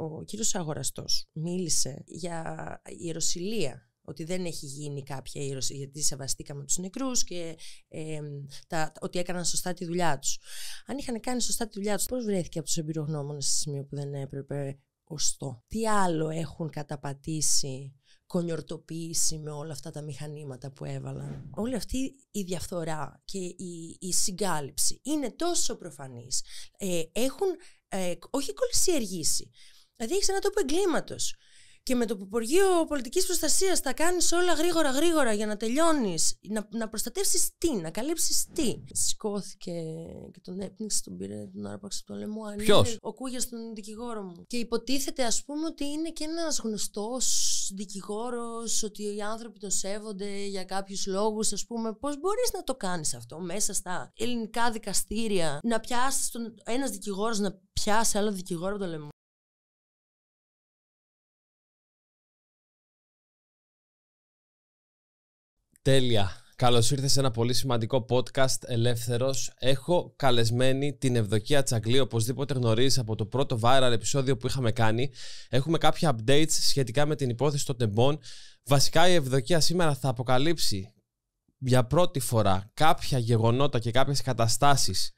ο κύριος αγοραστός μίλησε για ιεροσιλία ότι δεν έχει γίνει κάποια ήρωση γιατί σεβαστήκαμε τους νεκρούς και ε, τα, ότι έκαναν σωστά τη δουλειά τους. Αν είχαν κάνει σωστά τη δουλειά τους, πώς βρέθηκε από τους εμπειρογνώμονες σε σημείο που δεν έπρεπε ωστό. Τι άλλο έχουν καταπατήσει κονιορτοποίηση με όλα αυτά τα μηχανήματα που έβαλαν. Όλη αυτή η διαφθορά και η, η συγκάλυψη είναι τόσο προφανής. Ε, έχουν ε, όχι κολλησιεργήσει... Δηλαδή έχεις ένα τόπο εγκλήματος. Και με το Υπουργείο Πολιτικής Προστασίας τα κάνεις όλα γρήγορα, γρήγορα για να τελειώνεις, να, να προστατεύσεις τι, να καλύψεις τι. Σηκώθηκε και τον έπνιξε, τον πήρε, τον άρπαξε του το λαιμό. Ποιο? Ο Κούγια, τον δικηγόρο μου. Και υποτίθεται, ας πούμε, ότι είναι και ένας γνωστός δικηγόρος, ότι οι άνθρωποι τον σέβονται για κάποιους λόγους, ας πούμε. Πώς μπορείς να το κάνεις αυτό μέσα στα ελληνικά δικαστήρια, να πιάσεις ένας δικηγόρος να πιάσει άλλο δικηγόρο το λαιμό. Τέλεια. Καλώς ήρθες σε ένα πολύ σημαντικό podcast Ελεύθερος. Έχω καλεσμένη την Ευδοκία Τσαγκλή, οπωσδήποτε γνωρίζεις από το πρώτο viral επεισόδιο που είχαμε κάνει. Έχουμε κάποια updates σχετικά με την υπόθεση των τεμπών. Βασικά η Ευδοκία σήμερα θα αποκαλύψει για πρώτη φορά κάποια γεγονότα και κάποιες καταστάσεις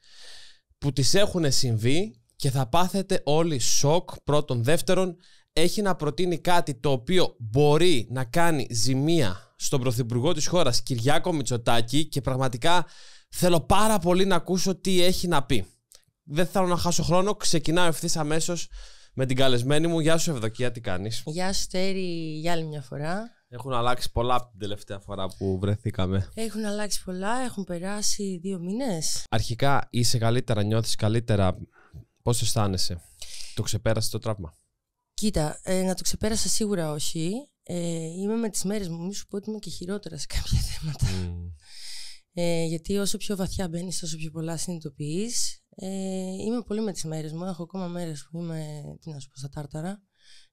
που τις έχουν συμβεί και θα πάθετε όλοι σοκ πρώτον δεύτερον έχει να προτείνει κάτι το οποίο μπορεί να κάνει ζημία στον Πρωθυπουργό της χώρας, Κυριάκο Μητσοτάκη, και πραγματικά θέλω πάρα πολύ να ακούσω τι έχει να πει. Δεν θέλω να χάσω χρόνο. Ξεκινάω ευθύς αμέσως με την καλεσμένη μου. Γεια σου, Ευδοκία, τι κάνεις? Γεια σου, Τέρι, για άλλη μια φορά. Έχουν αλλάξει πολλά από την τελευταία φορά που βρεθήκαμε. Έχουν αλλάξει πολλά, έχουν περάσει δύο μήνες. Αρχικά είσαι καλύτερα, νιώθεις καλύτερα. Πώς αισθάνεσαι, Το ξεπέρασες το τραύμα. Κοίτα, ε, να το ξεπέρασα σίγουρα όχι. Ε, είμαι με τις μέρες μου, μη σου πω ότι είμαι και χειρότερα σε κάποια θέματα. Mm. Ε, γιατί όσο πιο βαθιά μπαίνεις, Τόσο πιο πολλά συνειδητοποιείς. Ε, είμαι πολύ με τις μέρες μου. Έχω ακόμα μέρες που είμαι, τι να σου πω, στα τάρταρα.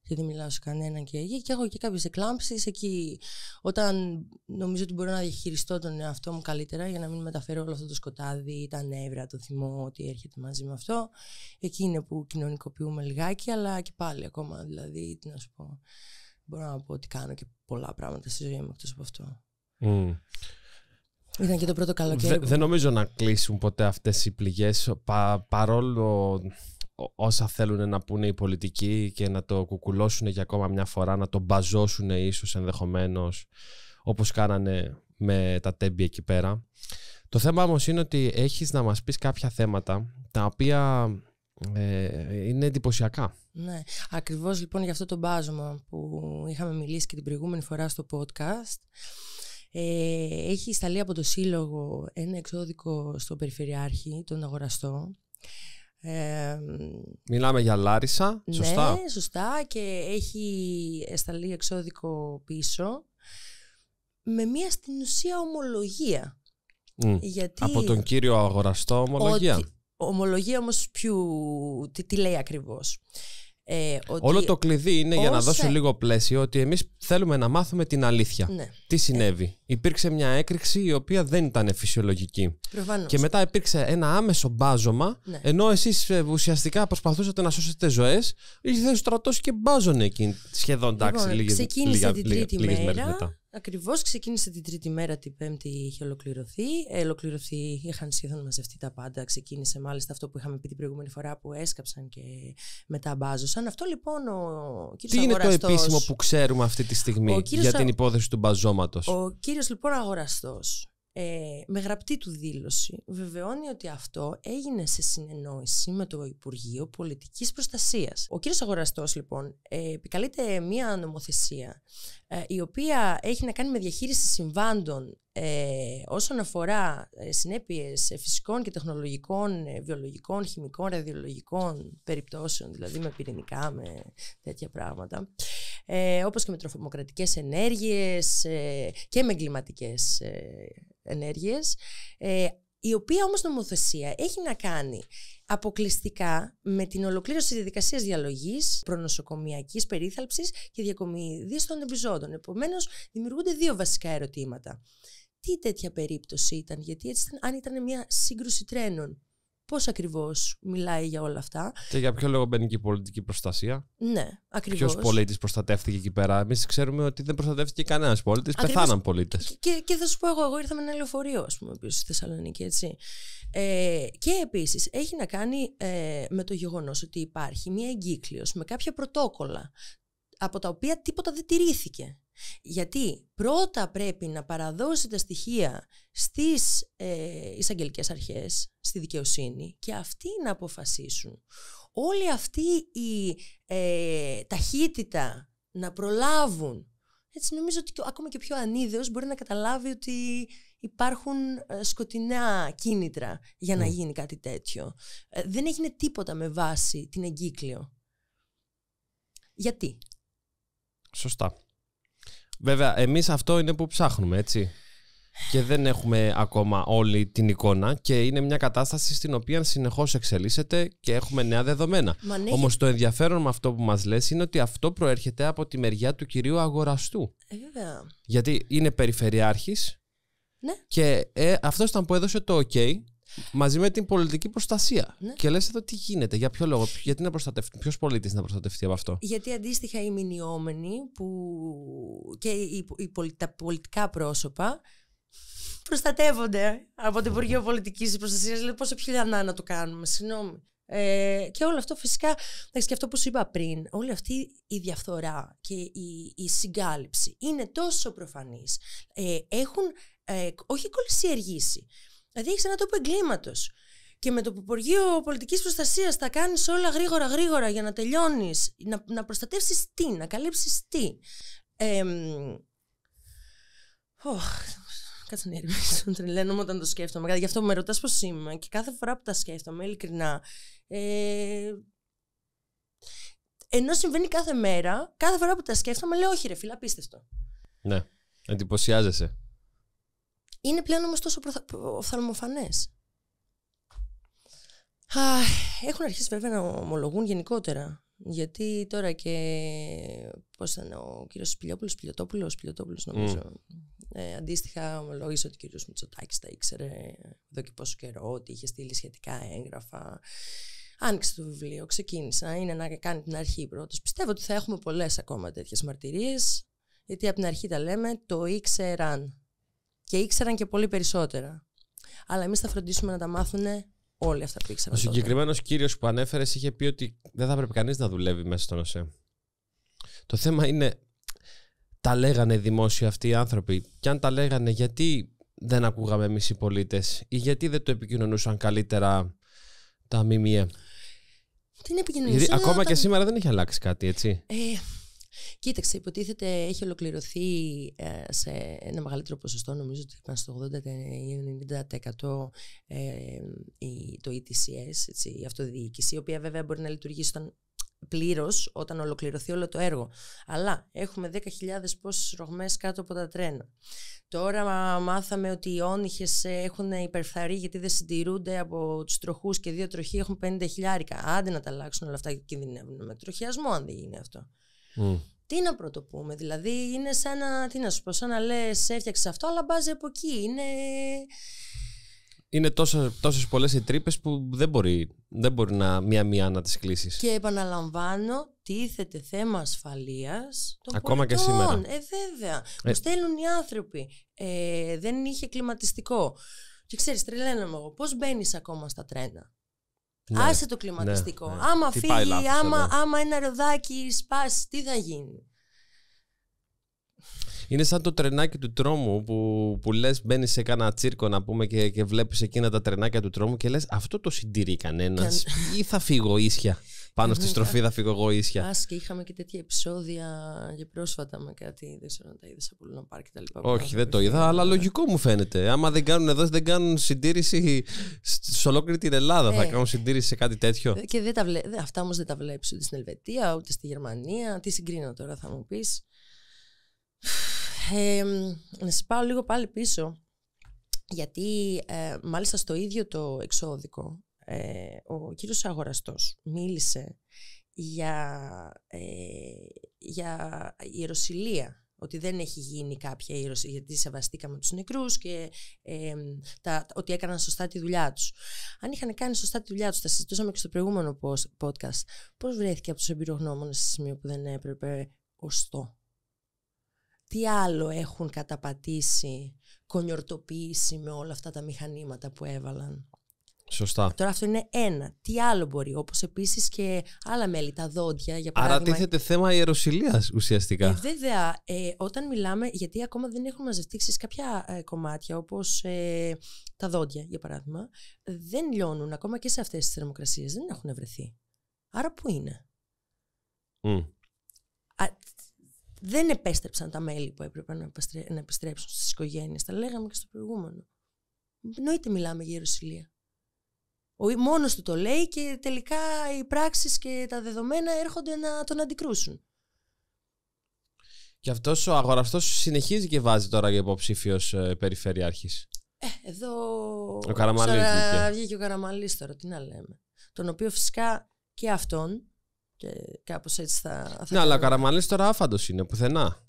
Και δεν μιλάω σε κανέναν και εκεί. Και έχω και κάποιες εκλάμψεις εκεί. Όταν νομίζω ότι μπορώ να διαχειριστώ τον εαυτό μου καλύτερα για να μην μεταφέρω όλο αυτό το σκοτάδι, τα νεύρα, το θυμό, ότι έρχεται μαζί με αυτό. Εκεί είναι που κοινωνικοποιούμε λιγάκι, αλλά και πάλι ακόμα. Δηλαδή, τι να σου πω μπορώ να πω ότι κάνω και πολλά πράγματα στη ζωή μου εκτός από αυτό. Mm. Ήταν και το πρώτο καλοκαίρι. δεν νομίζω να κλείσουν ποτέ αυτές οι πληγές πα, παρόλο όσα θέλουν να πούνε οι πολιτικοί και να το κουκουλώσουν για ακόμα μια φορά, να το μπαζώσουν ίσως ενδεχομένως όπως κάνανε με τα τέμπη εκεί πέρα. Το θέμα όμως είναι ότι έχεις να μας πεις κάποια θέματα τα οποία ε, είναι εντυπωσιακά. Ναι, ακριβώς λοιπόν για αυτό το μπάζωμα που είχαμε μιλήσει και την προηγούμενη φορά στο podcast ε, έχει σταλεί από το Σύλλογο ένα εξώδικο στο Περιφερειάρχη, τον αγοραστό ε, Μιλάμε για Λάρισα, ναι, σωστά. Ναι, σωστά και έχει σταλεί εξώδικο πίσω με μια στην ουσία ομολογία. από τον κύριο αγοραστό ομολογία. Ομολογία όμως πιο τι, λέει ακριβώς. Ε, Όλο το κλειδί είναι για να δώσω λίγο πλαίσιο ότι εμείς θέλουμε να μάθουμε την αλήθεια. Ναι. Τι συνέβη υπήρξε μια έκρηξη η οποία δεν ήταν φυσιολογική. Προφανώς. Και μετά υπήρξε ένα άμεσο μπάζωμα, ναι. ενώ εσείς ε, ουσιαστικά προσπαθούσατε να σώσετε ζωές, ήρθε ο στρατός και μπάζωνε εκεί σχεδόν τάξη λοιπόν, λίγες Ξεκίνησε την τρίτη μέρα. Μετά. Ακριβώς, ξεκίνησε την τρίτη μέρα, την πέμπτη είχε ολοκληρωθεί. Ε, ολοκληρωθεί, είχαν σχεδόν μαζευτεί τα πάντα. Ξεκίνησε μάλιστα αυτό που είχαμε πει την προηγούμενη φορά που έσκαψαν και μετά μπάζωσαν. Αυτό λοιπόν ο κύριος Τι είναι το επίσημο που ξέρουμε αυτή τη στιγμή για την υπόθεση του μπαζώματος. Ο Κύριος λοιπόν αγοραστός ε, με γραπτή του δήλωση βεβαιώνει ότι αυτό έγινε σε συνεννόηση με το Υπουργείο Πολιτικής Προστασίας. Ο κύριος Αγοραστός λοιπόν ε, επικαλείται μια νομοθεσία ε, η οποία έχει να κάνει με διαχείριση συμβάντων ε, όσον αφορά ε, συνέπειες ε, φυσικών και τεχνολογικών, ε, βιολογικών, χημικών, ραδιολογικών περιπτώσεων, δηλαδή με πυρηνικά, με τέτοια πράγματα, ε, όπως και με τροφομοκρατικές ενέργειες και με εγκληματικές ενέργειες, η οποία όμως νομοθεσία έχει να κάνει αποκλειστικά με την ολοκλήρωση της διαδικασίας διαλογής, προνοσοκομιακής περίθαλψης και διακομιδής των επιζώντων. Επομένως, δημιουργούνται δύο βασικά ερωτήματα τι τέτοια περίπτωση ήταν, γιατί έτσι ήταν, αν ήταν μια σύγκρουση τρένων. Πώς ακριβώς μιλάει για όλα αυτά. Και για ποιο λόγο μπαίνει και η πολιτική προστασία. Ναι, ακριβώς. Ποιος πολίτης προστατεύτηκε εκεί πέρα. Εμείς ξέρουμε ότι δεν προστατεύτηκε κανένας πολίτης. Πεθάναν πολίτες. Και, και θα σου πω εγώ, εγώ ήρθα με ένα λεωφορείο, ας πούμε, πίσω στη Θεσσαλονίκη, έτσι. Ε, και επίσης έχει να κάνει ε, με το γεγονός ότι υπάρχει μια εγκύκλειος με κάποια πρωτόκολλα από τα οποία τίποτα δεν τηρήθηκε. Γιατί πρώτα πρέπει να παραδώσει τα στοιχεία στις ε, εισαγγελικές αρχές, στη δικαιοσύνη και αυτοί να αποφασίσουν. Όλη αυτή η ε, ταχύτητα να προλάβουν. Έτσι νομίζω ότι ακόμα και πιο ανίδεος μπορεί να καταλάβει ότι υπάρχουν ε, σκοτεινά κίνητρα για να ναι. γίνει κάτι τέτοιο. Ε, δεν έγινε τίποτα με βάση την εγκύκλιο. Γιατί. Σωστά. Βέβαια, εμείς αυτό είναι που ψάχνουμε, έτσι. Και δεν έχουμε ακόμα όλη την εικόνα και είναι μια κατάσταση στην οποία συνεχώς εξελίσσεται και έχουμε νέα δεδομένα. Ναι, Όμως το ενδιαφέρον με αυτό που μας λες είναι ότι αυτό προέρχεται από τη μεριά του κυρίου αγοραστού. Ε, βέβαια. Γιατί είναι περιφερειάρχης ναι. και ε, αυτός ήταν που έδωσε το ok Μαζί με την πολιτική προστασία. Ναι. Και λες εδώ τι γίνεται, για ποιο λόγο, γιατί να προστατευτεί, ποιος πολίτης να προστατευτεί από αυτό. Γιατί αντίστοιχα οι μηνυόμενοι που... και οι, οι, τα πολιτικά πρόσωπα προστατεύονται από το Υπουργείο Πολιτικής Προστασία. Δηλαδή, πόσο δυνατά να το κάνουμε, συγγνώμη. Ε, και όλο αυτό φυσικά, και αυτό που σου είπα πριν, όλη αυτή η διαφθορά και η, η συγκάλυψη είναι τόσο προφανής. Ε, έχουν ε, όχι κολλησιεργήσει, Δηλαδή έχεις ένα τόπο εγκλήματος. Και με το που Υπουργείο Πολιτικής Προστασίας τα κάνεις όλα γρήγορα γρήγορα για να τελειώνεις, να, να προστατεύσεις τι, να καλύψεις τι. Ε, oh, Κάτσε να ηρεμήσω, τρελαίνομαι όταν το σκέφτομαι. Γι' αυτό με ρωτάς πώς είμαι και κάθε φορά που τα σκέφτομαι, ειλικρινά. Ε, ενώ συμβαίνει κάθε μέρα, κάθε φορά που τα σκέφτομαι, λέω όχι ρε φίλα, απίστευτο. Ναι, εντυπωσιάζεσαι. Είναι πλέον όμως τόσο οφθαλμοφανές. Έχουν αρχίσει βέβαια να ομολογούν γενικότερα. Γιατί τώρα και. Πώς ήταν ο κύριος Σπιλιόπουλο, Σπιλιοτόπουλο, νομίζω. Mm. Ε, αντίστοιχα, ομολόγησε ότι ο κύριος Μητσοτάκης τα ήξερε εδώ και πόσο καιρό, ότι είχε στείλει σχετικά έγγραφα. Άνοιξε το βιβλίο, ξεκίνησα. Είναι να κάνει την αρχή πρώτος. Πιστεύω ότι θα έχουμε πολλές ακόμα τέτοιες μαρτυρίες. Γιατί από την αρχή τα λέμε, το ήξεραν και ήξεραν και πολύ περισσότερα. Αλλά εμείς θα φροντίσουμε να τα μάθουν όλοι αυτά που ήξεραν. Ο συγκεκριμένος κύριος που ανέφερες είχε πει ότι δεν θα έπρεπε κανείς να δουλεύει μέσα στο ΟΣΕ. Το θέμα είναι, τα λέγανε δημόσιοι αυτοί οι άνθρωποι. Και αν τα λέγανε, γιατί δεν ακούγαμε εμείς οι πολίτες, ή γιατί δεν το επικοινωνούσαν καλύτερα τα ΜΜΕ. είναι επικοινωνία. Ακόμα και σήμερα δεν έχει αλλάξει κάτι, έτσι. Ε, Κοίταξε, υποτίθεται έχει ολοκληρωθεί ε, σε ένα μεγαλύτερο ποσοστό, νομίζω ότι είπαν στο 80-90% ε, το ETCS, έτσι, η αυτοδιοίκηση, η οποία βέβαια μπορεί να λειτουργήσει όταν πλήρως όταν ολοκληρωθεί όλο το έργο. Αλλά έχουμε 10.000 πόσες ρογμές κάτω από τα τρένα. Τώρα μάθαμε ότι οι όνυχες έχουν υπερφθαρεί γιατί δεν συντηρούνται από τους τροχούς και δύο τροχοί έχουν 50 χιλιάρικα. Άντε να τα αλλάξουν όλα αυτά και κινδυνεύουν με τροχιασμό, αν δεν γίνει αυτό. Mm. Τι να πρωτοπούμε, δηλαδή είναι σαν να, τι να σου πω, σαν να λες έφτιαξες αυτό αλλά μπάζει από εκεί, είναι... Είναι τόσες, τόσες πολλές οι τρύπες που δεν μπορεί, να μία-μία να τις κλείσεις. Και επαναλαμβάνω, τίθεται θέμα ασφαλείας των Ακόμα πολιτών. και σήμερα. Ε, βέβαια. Ε. στέλνουν οι άνθρωποι. Ε, δεν είχε κλιματιστικό. Και ξέρεις, τρελαίνομαι εγώ, πώς μπαίνεις ακόμα στα τρένα. Ναι. Άσε το κλιματιστικό. Ναι, ναι. Άμα φύγει, άμα, άμα ένα ροδάκι σπάσει, τι θα γίνει. Είναι σαν το τρενάκι του τρόμου που, που λες, μπαίνεις σε κάνα τσίρκο να πούμε και, και βλέπεις εκείνα τα τρενάκια του τρόμου και λες αυτό το συντηρεί κανένας. ή θα φύγω ίσια. Πάνω στη στροφή θα φύγω εγώ ίσια. Ας και είχαμε και τέτοια επεισόδια και πρόσφατα με κάτι. Δεν ξέρω αν τα είδες από Λούνα Πάρκ και τα λοιπά. Όχι, δεν το είδα, αλλά λογικό μου φαίνεται. Άμα δεν κάνουν εδώ, δεν κάνουν συντήρηση σε ολόκληρη την Ελλάδα. Θα ε. κάνουν συντήρηση σε κάτι τέτοιο. Και αυτά όμως δεν τα βλέπεις ούτε στην Ελβετία, ούτε στη Γερμανία. Τι συγκρίνω τώρα, θα μου πεις να σας πάω λίγο πάλι πίσω, γιατί ε, μάλιστα στο ίδιο το εξώδικο ε, ο κύριος Αγοραστός μίλησε για, ε, για ιεροσιλία ότι δεν έχει γίνει κάποια ήρωση γιατί σεβαστήκαμε τους νεκρούς και ε, τα, ότι έκαναν σωστά τη δουλειά τους. Αν είχαν κάνει σωστά τη δουλειά τους, τα συζητούσαμε και στο προηγούμενο podcast, πώς βρέθηκε από τους εμπειρογνώμονες σε σημείο που δεν έπρεπε ωστό τι άλλο έχουν καταπατήσει, κονιορτοποιήσει με όλα αυτά τα μηχανήματα που έβαλαν. Σωστά. Τώρα αυτό είναι ένα. Τι άλλο μπορεί, όπως επίσης και άλλα μέλη, τα δόντια για παράδειγμα. Άρα τίθεται θέμα ιεροσυλίας ουσιαστικά. Ε, βέβαια, ε, όταν μιλάμε, γιατί ακόμα δεν έχουν μαζευτεί κάποια ε, κομμάτια, όπως ε, τα δόντια για παράδειγμα, δεν λιώνουν ακόμα και σε αυτές τις θερμοκρασίες. Δεν έχουν βρεθεί. Άρα πού είναι. Mm δεν επέστρεψαν τα μέλη που έπρεπε να, επιστρέψουν στις οικογένειες. Τα λέγαμε και στο προηγούμενο. Εννοείται μιλάμε για ιεροσυλία. Ο μόνος του το λέει και τελικά οι πράξεις και τα δεδομένα έρχονται να τον αντικρούσουν. Και αυτός ο αγοραστός συνεχίζει και βάζει τώρα για υποψήφιος ε, περιφερειάρχης. Ε, εδώ... Ο Καραμαλής. βγήκε ο Καραμαλής τώρα, τι να λέμε. Τον οποίο φυσικά και αυτόν και κάπως έτσι θα. θα ναι, αλλά ο Καραμαλής τώρα άφαντος είναι πουθενά.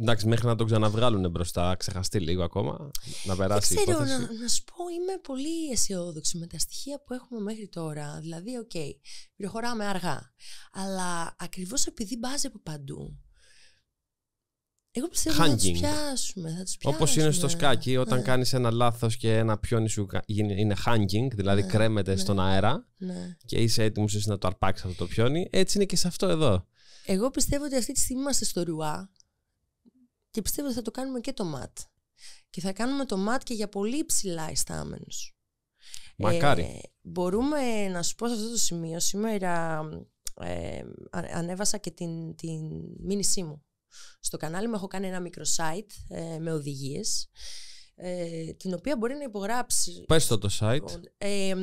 Εντάξει, μέχρι να τον ξαναβγάλουν μπροστά, ξεχαστεί λίγο ακόμα, να περάσει Δεν ξέρω, η υπόθεση. Να, να σου πω, είμαι πολύ αισιόδοξη με τα στοιχεία που έχουμε μέχρι τώρα. Δηλαδή, οκ, okay, προχωράμε αργά. Αλλά ακριβώς επειδή μπάζει από παντού, εγώ πιστεύω ότι θα τους πιάσουμε, Όπως είναι στο σκάκι, όταν ναι. κάνεις ένα λάθος και ένα πιόνι σου είναι hanging, δηλαδή ναι, κρέμεται ναι. στον αέρα ναι. και είσαι έτοιμος να το αρπάξεις αυτό το πιόνι, έτσι είναι και σε αυτό εδώ. Εγώ πιστεύω ότι αυτή τη στιγμή είμαστε στο ρουά και πιστεύω ότι θα το κάνουμε και το ματ. Και θα κάνουμε το ματ και για πολύ ψηλά ιστάμενους. Μακάρι. Ε, μπορούμε να σου πω σε αυτό το σημείο, σήμερα ε, ανέβασα και την, την μήνυσή μου στο κανάλι μου έχω κάνει ένα μικρό site ε, με οδηγίες, ε, την οποία μπορεί να υπογράψει... Πες το το site. Ε,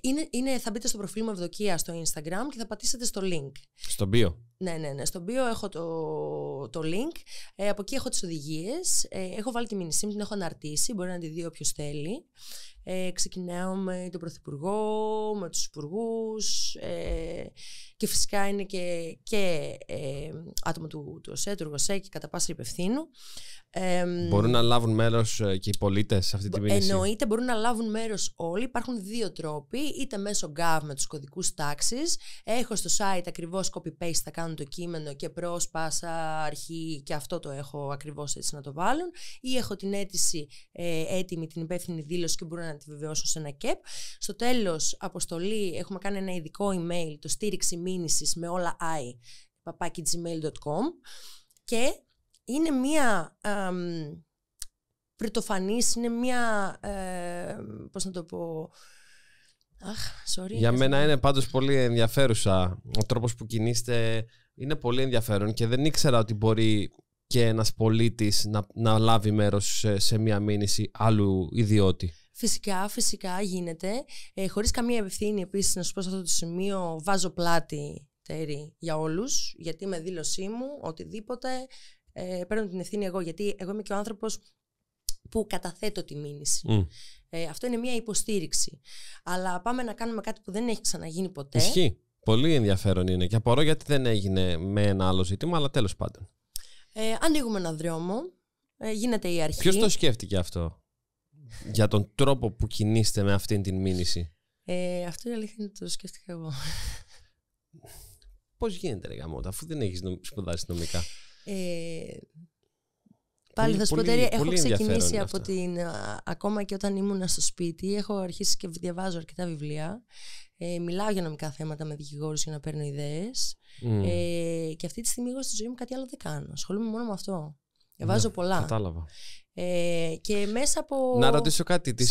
είναι, είναι, θα μπείτε στο προφίλ μου Ευδοκία στο Instagram και θα πατήσετε στο link. Στο bio. Ναι, ναι, ναι. Στον bio έχω το, το link. Ε, από εκεί έχω τις οδηγίες. Ε, έχω βάλει τη μηνυσή μου, την έχω αναρτήσει. Μπορεί να τη δει όποιος θέλει. Ε, ξεκινάω με τον Πρωθυπουργό, με τους υπουργούς. Ε, και φυσικά είναι και, και άτομα του, ΟΣΕ, του και κατά πάσα υπευθύνου. Ε, μπορούν να λάβουν μέρος ε, και οι πολίτες σε αυτή τη μήνυση. Εννοείται, μπορούν να λάβουν μέρος όλοι. Υπάρχουν δύο τρόποι. Είτε μέσω GAV με τους κωδικούς τάξης. Έχω στο site ακριβώς copy-paste, θα κάνουν το κείμενο και πρόσπασα αρχή και αυτό το έχω ακριβώς έτσι να το βάλουν. Ή έχω την αίτηση ε, έτοιμη, την υπεύθυνη δήλωση και μπορούν να τη βεβαιώσουν σε ένα ΚΕΠ. Στο τέλος, αποστολή, έχουμε κάνει ένα ειδικό email, το στήριξη μήνυσης με όλα i, papakigmail.com. Και είναι μία πρωτοφανής, είναι μία, πώς να το πω, αχ, sorry. Για μένα είναι πάντως πολύ ενδιαφέρουσα. Ο τρόπος που κινείστε είναι πολύ ενδιαφέρον και δεν ήξερα ότι μπορεί και ένας πολίτης να, να λάβει μέρος σε, μία μήνυση άλλου ιδιώτη. Φυσικά, φυσικά γίνεται. Ε, χωρίς καμία ευθύνη επίσης να σου πω σε αυτό το σημείο βάζω πλάτη τέρι για όλους γιατί με δήλωσή μου οτιδήποτε ε, παίρνω την ευθύνη εγώ, γιατί εγώ είμαι και ο άνθρωπος που καταθέτω τη μήνυση. Mm. Ε, αυτό είναι μια υποστήριξη. Αλλά πάμε να κάνουμε κάτι που δεν έχει ξαναγίνει ποτέ. Ισχύει. Πολύ ενδιαφέρον είναι και απορώ γιατί δεν έγινε με ένα άλλο ζήτημα, αλλά τέλος πάντων. Ε, ανοίγουμε ένα δρόμο, ε, γίνεται η αρχή. Ποιος το σκέφτηκε αυτό για τον τρόπο που κινείστε με αυτήν την μήνυση. Ε, αυτό η αλήθεια είναι το σκέφτηκα εγώ. Πώς γίνεται ρε γαμώτα, αφού δεν έχεις σπουδάσεις νομικά. Ε, Πάλι θα σου πω, έχω ξεκινήσει από την. ακόμα και όταν ήμουν στο σπίτι, έχω αρχίσει και διαβάζω αρκετά βιβλία. Ε, μιλάω για νομικά θέματα με δικηγόρους για να παίρνω ιδέες. Ε, και αυτή τη στιγμή εγώ στη ζωή μου κάτι άλλο δεν κάνω. Ασχολούμαι μόνο με αυτό. Ναι, διαβάζω πολλά. Κατάλαβα. Ε, και μέσα από. Να ρωτήσω κάτι. Τις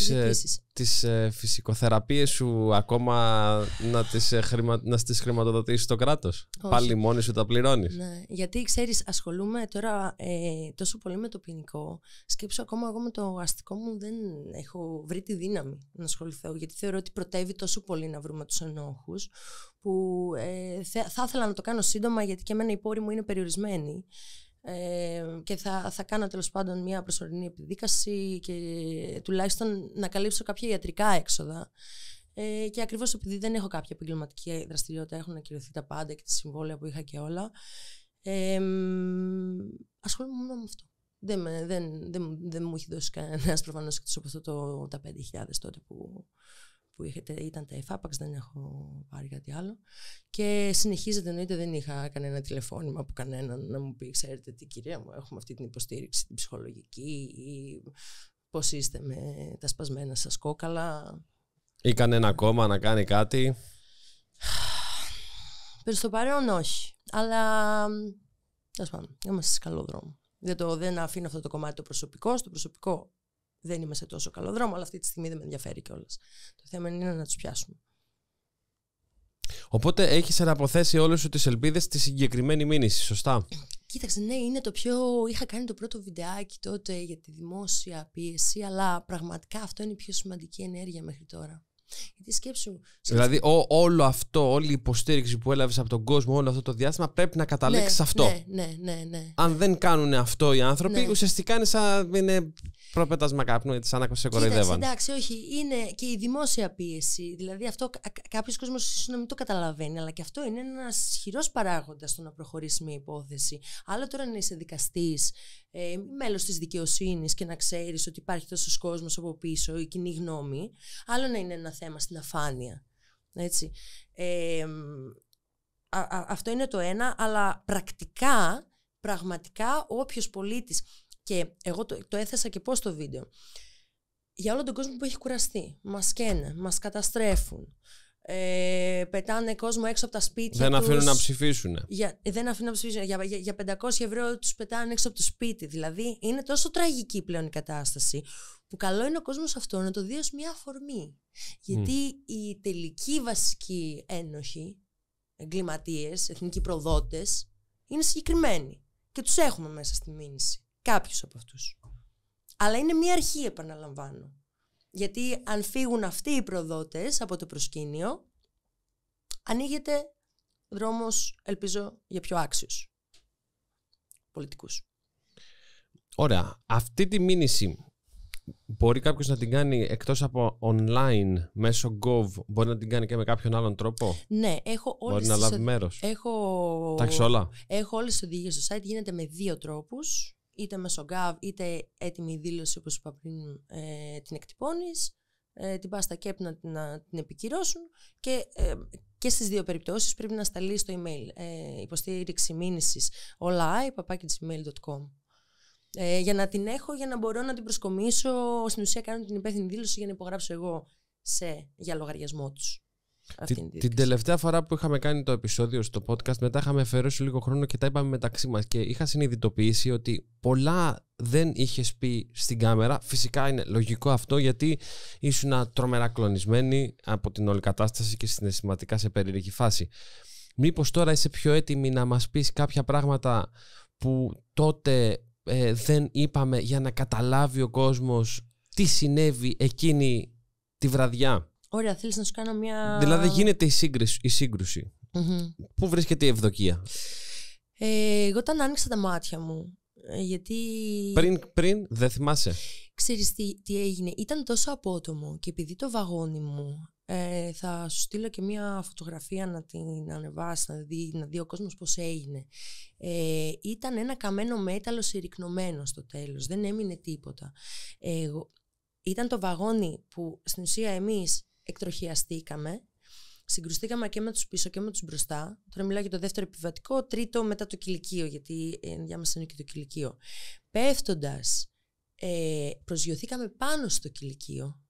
τις, ε, ε, φυσικοθεραπείες σου ακόμα να τις, ε, χρημα, χρηματοδοτήσει το κράτο. Πάλι μόνοι σου τα πληρώνεις. Ναι, γιατί ξέρεις, ασχολούμαι τώρα τόσο πολύ με το ποινικό. Σκέψω ακόμα εγώ με το αστικό μου δεν έχω βρει τη δύναμη να ασχοληθώ. Γιατί θεωρώ ότι προτεύει τόσο πολύ να βρούμε τους ενόχους που θα ήθελα να το κάνω σύντομα γιατί και εμένα η πόρη μου είναι περιορισμένη. Ε, και θα, θα κάνω τέλος πάντων μια προσωρινή επιδίκαση και τουλάχιστον να καλύψω κάποια ιατρικά έξοδα. Ε, και ακριβώς επειδή δεν έχω κάποια επαγγελματική δραστηριότητα, έχουν ακυρωθεί τα πάντα και τα συμβόλαια που είχα και όλα, ε, ασχολούμαι μόνο με αυτό. Δεν, δεν, δεν, δεν μου έχει δώσει κανένας προφανώς εκτός από αυτό το, τα 5.000 τότε που, που είχετε ήταν τα εφάπαξ, δεν έχω πάρει κάτι άλλο. Και συνεχίζεται, εννοείται δεν είχα κανένα τηλεφώνημα από κανέναν να μου πει, ξέρετε τι κυρία μου, έχουμε αυτή την υποστήριξη, την ψυχολογική ή πώς είστε με τα σπασμένα σας κόκαλα. Ή κανένα κόμμα να κάνει κάτι. Περί το παρέον όχι, αλλά ας πάντων, είμαστε σε καλό δρόμο. Δεν, το, δεν αφήνω αυτό το κομμάτι το προσωπικό. Στο προσωπικό δεν είμαι σε τόσο καλό δρόμο, αλλά αυτή τη στιγμή δεν με ενδιαφέρει κιόλας. Το θέμα είναι να τους πιάσουμε. Οπότε έχεις αναποθέσει όλες σου τις ελπίδες στη συγκεκριμένη μήνυση, σωστά. Κοίταξε, ναι, είναι το πιο. Είχα κάνει το πρώτο βιντεάκι τότε για τη δημόσια πίεση, αλλά πραγματικά αυτό είναι η πιο σημαντική ενέργεια μέχρι τώρα. Γιατί σκέψου. Δηλαδή, όλο αυτό, όλη η υποστήριξη που έλαβες από τον κόσμο όλο αυτό το διάστημα πρέπει να καταλέξει ναι, αυτό. Ναι, ναι, ναι, ναι. Αν δεν κάνουν αυτό οι άνθρωποι, ναι. ουσιαστικά είναι σαν. Είναι προπέτασμα κάπνου, έτσι, σαν να σε κοροϊδεύαν. Εντάξει, όχι. Είναι και η δημόσια πίεση. Δηλαδή, αυτό κάποιος κόσμος ίσως να μην το καταλαβαίνει, αλλά και αυτό είναι ένας ισχυρός παράγοντας στο να προχωρήσει μια υπόθεση. Άλλο τώρα να είσαι δικαστής, ε, μέλος της δικαιοσύνης και να ξέρεις ότι υπάρχει τόσος κόσμος από πίσω, η κοινή γνώμη. Άλλο να είναι ένα θέμα, στην αφάνεια. Έτσι. Ε, αυτό είναι το ένα, αλλά πρακτικά, πραγματικά όποιος πολίτης, και εγώ το, το έθεσα και πώς στο βίντεο, για όλο τον κόσμο που έχει κουραστεί, μας καίνε, μας καταστρέφουν, ε, πετάνε κόσμο έξω από τα σπίτια Δεν τους, αφήνουν να ψηφίσουν. Για, ε, δεν αφήνουν να ψηφίσουν. Για, 500 ευρώ τους πετάνε έξω από το σπίτι. Δηλαδή είναι τόσο τραγική πλέον η κατάσταση που καλό είναι ο κόσμος αυτό να το δει ως μια αφορμή. Γιατί mm. η τελική βασική ένοχη, εγκληματίες, εθνικοί προδότες είναι συγκεκριμένοι. Και τους έχουμε μέσα στη μήνυση. Κάποιους από αυτούς. Αλλά είναι μια αρχή, επαναλαμβάνω. Γιατί αν φύγουν αυτοί οι προδότες από το προσκήνιο, ανοίγεται δρόμος, ελπίζω, για πιο άξιους πολιτικούς. Ωραία. Αυτή τη μήνυση μπορεί κάποιος να την κάνει εκτός από online, μέσω gov, μπορεί να την κάνει και με κάποιον άλλον τρόπο. Ναι, έχω όλες μπορεί τις... να Έχω... τα όλα. Έχω όλες τις οδηγίες στο site, γίνεται με δύο τρόπους είτε μέσω Gav, είτε έτοιμη δήλωση, όπως είπα πριν, ε, την εκτυπώνεις, ε, την πας στα ΚΕΠ να, την επικυρώσουν και, ε, και στις δύο περιπτώσεις πρέπει να σταλεί στο email ε, υποστήριξη μήνυσης ε, για να την έχω, για να μπορώ να την προσκομίσω, στην ουσία κάνω την υπεύθυνη δήλωση για να υπογράψω εγώ σε, για λογαριασμό τους την, τελευταία φορά που είχαμε κάνει το επεισόδιο στο podcast, μετά είχαμε αφαιρέσει λίγο χρόνο και τα είπαμε μεταξύ μας. Και είχα συνειδητοποιήσει ότι πολλά δεν είχες πει στην κάμερα. Φυσικά είναι λογικό αυτό, γιατί ήσουν τρομερά κλονισμένη από την όλη κατάσταση και συναισθηματικά σε περίεργη φάση. Μήπως τώρα είσαι πιο έτοιμη να μας πεις κάποια πράγματα που τότε ε, δεν είπαμε για να καταλάβει ο κόσμος τι συνέβη εκείνη τη βραδιά. Ωραία, θέλεις να σου κάνω μια. Δηλαδή, γίνεται η Η συγκρουση Πού βρίσκεται η ευδοκία, ε, Εγώ όταν άνοιξα τα μάτια μου. Ε, γιατί. Πριν, πριν δεν θυμάσαι. Ξέρεις τι, τι έγινε. Ήταν τόσο απότομο και επειδή το βαγόνι μου ε, θα σου στείλω και μια φωτογραφία να την ανεβάσεις, να δει, να δει ο κόσμος πώς έγινε. Ε, ήταν ένα καμένο μέταλλο συρρυκνωμένο στο τέλος. Δεν έμεινε τίποτα. Ε, ήταν το βαγόνι που στην ουσία εμείς εκτροχιαστήκαμε. Συγκρουστήκαμε και με τους πίσω και με τους μπροστά. Τώρα μιλάω για το δεύτερο επιβατικό, τρίτο μετά το κηλικείο, γιατί ε, ενδιάμεσα είναι και το κηλικείο. Πέφτοντας, ε, προσγειωθήκαμε πάνω στο κηλικείο.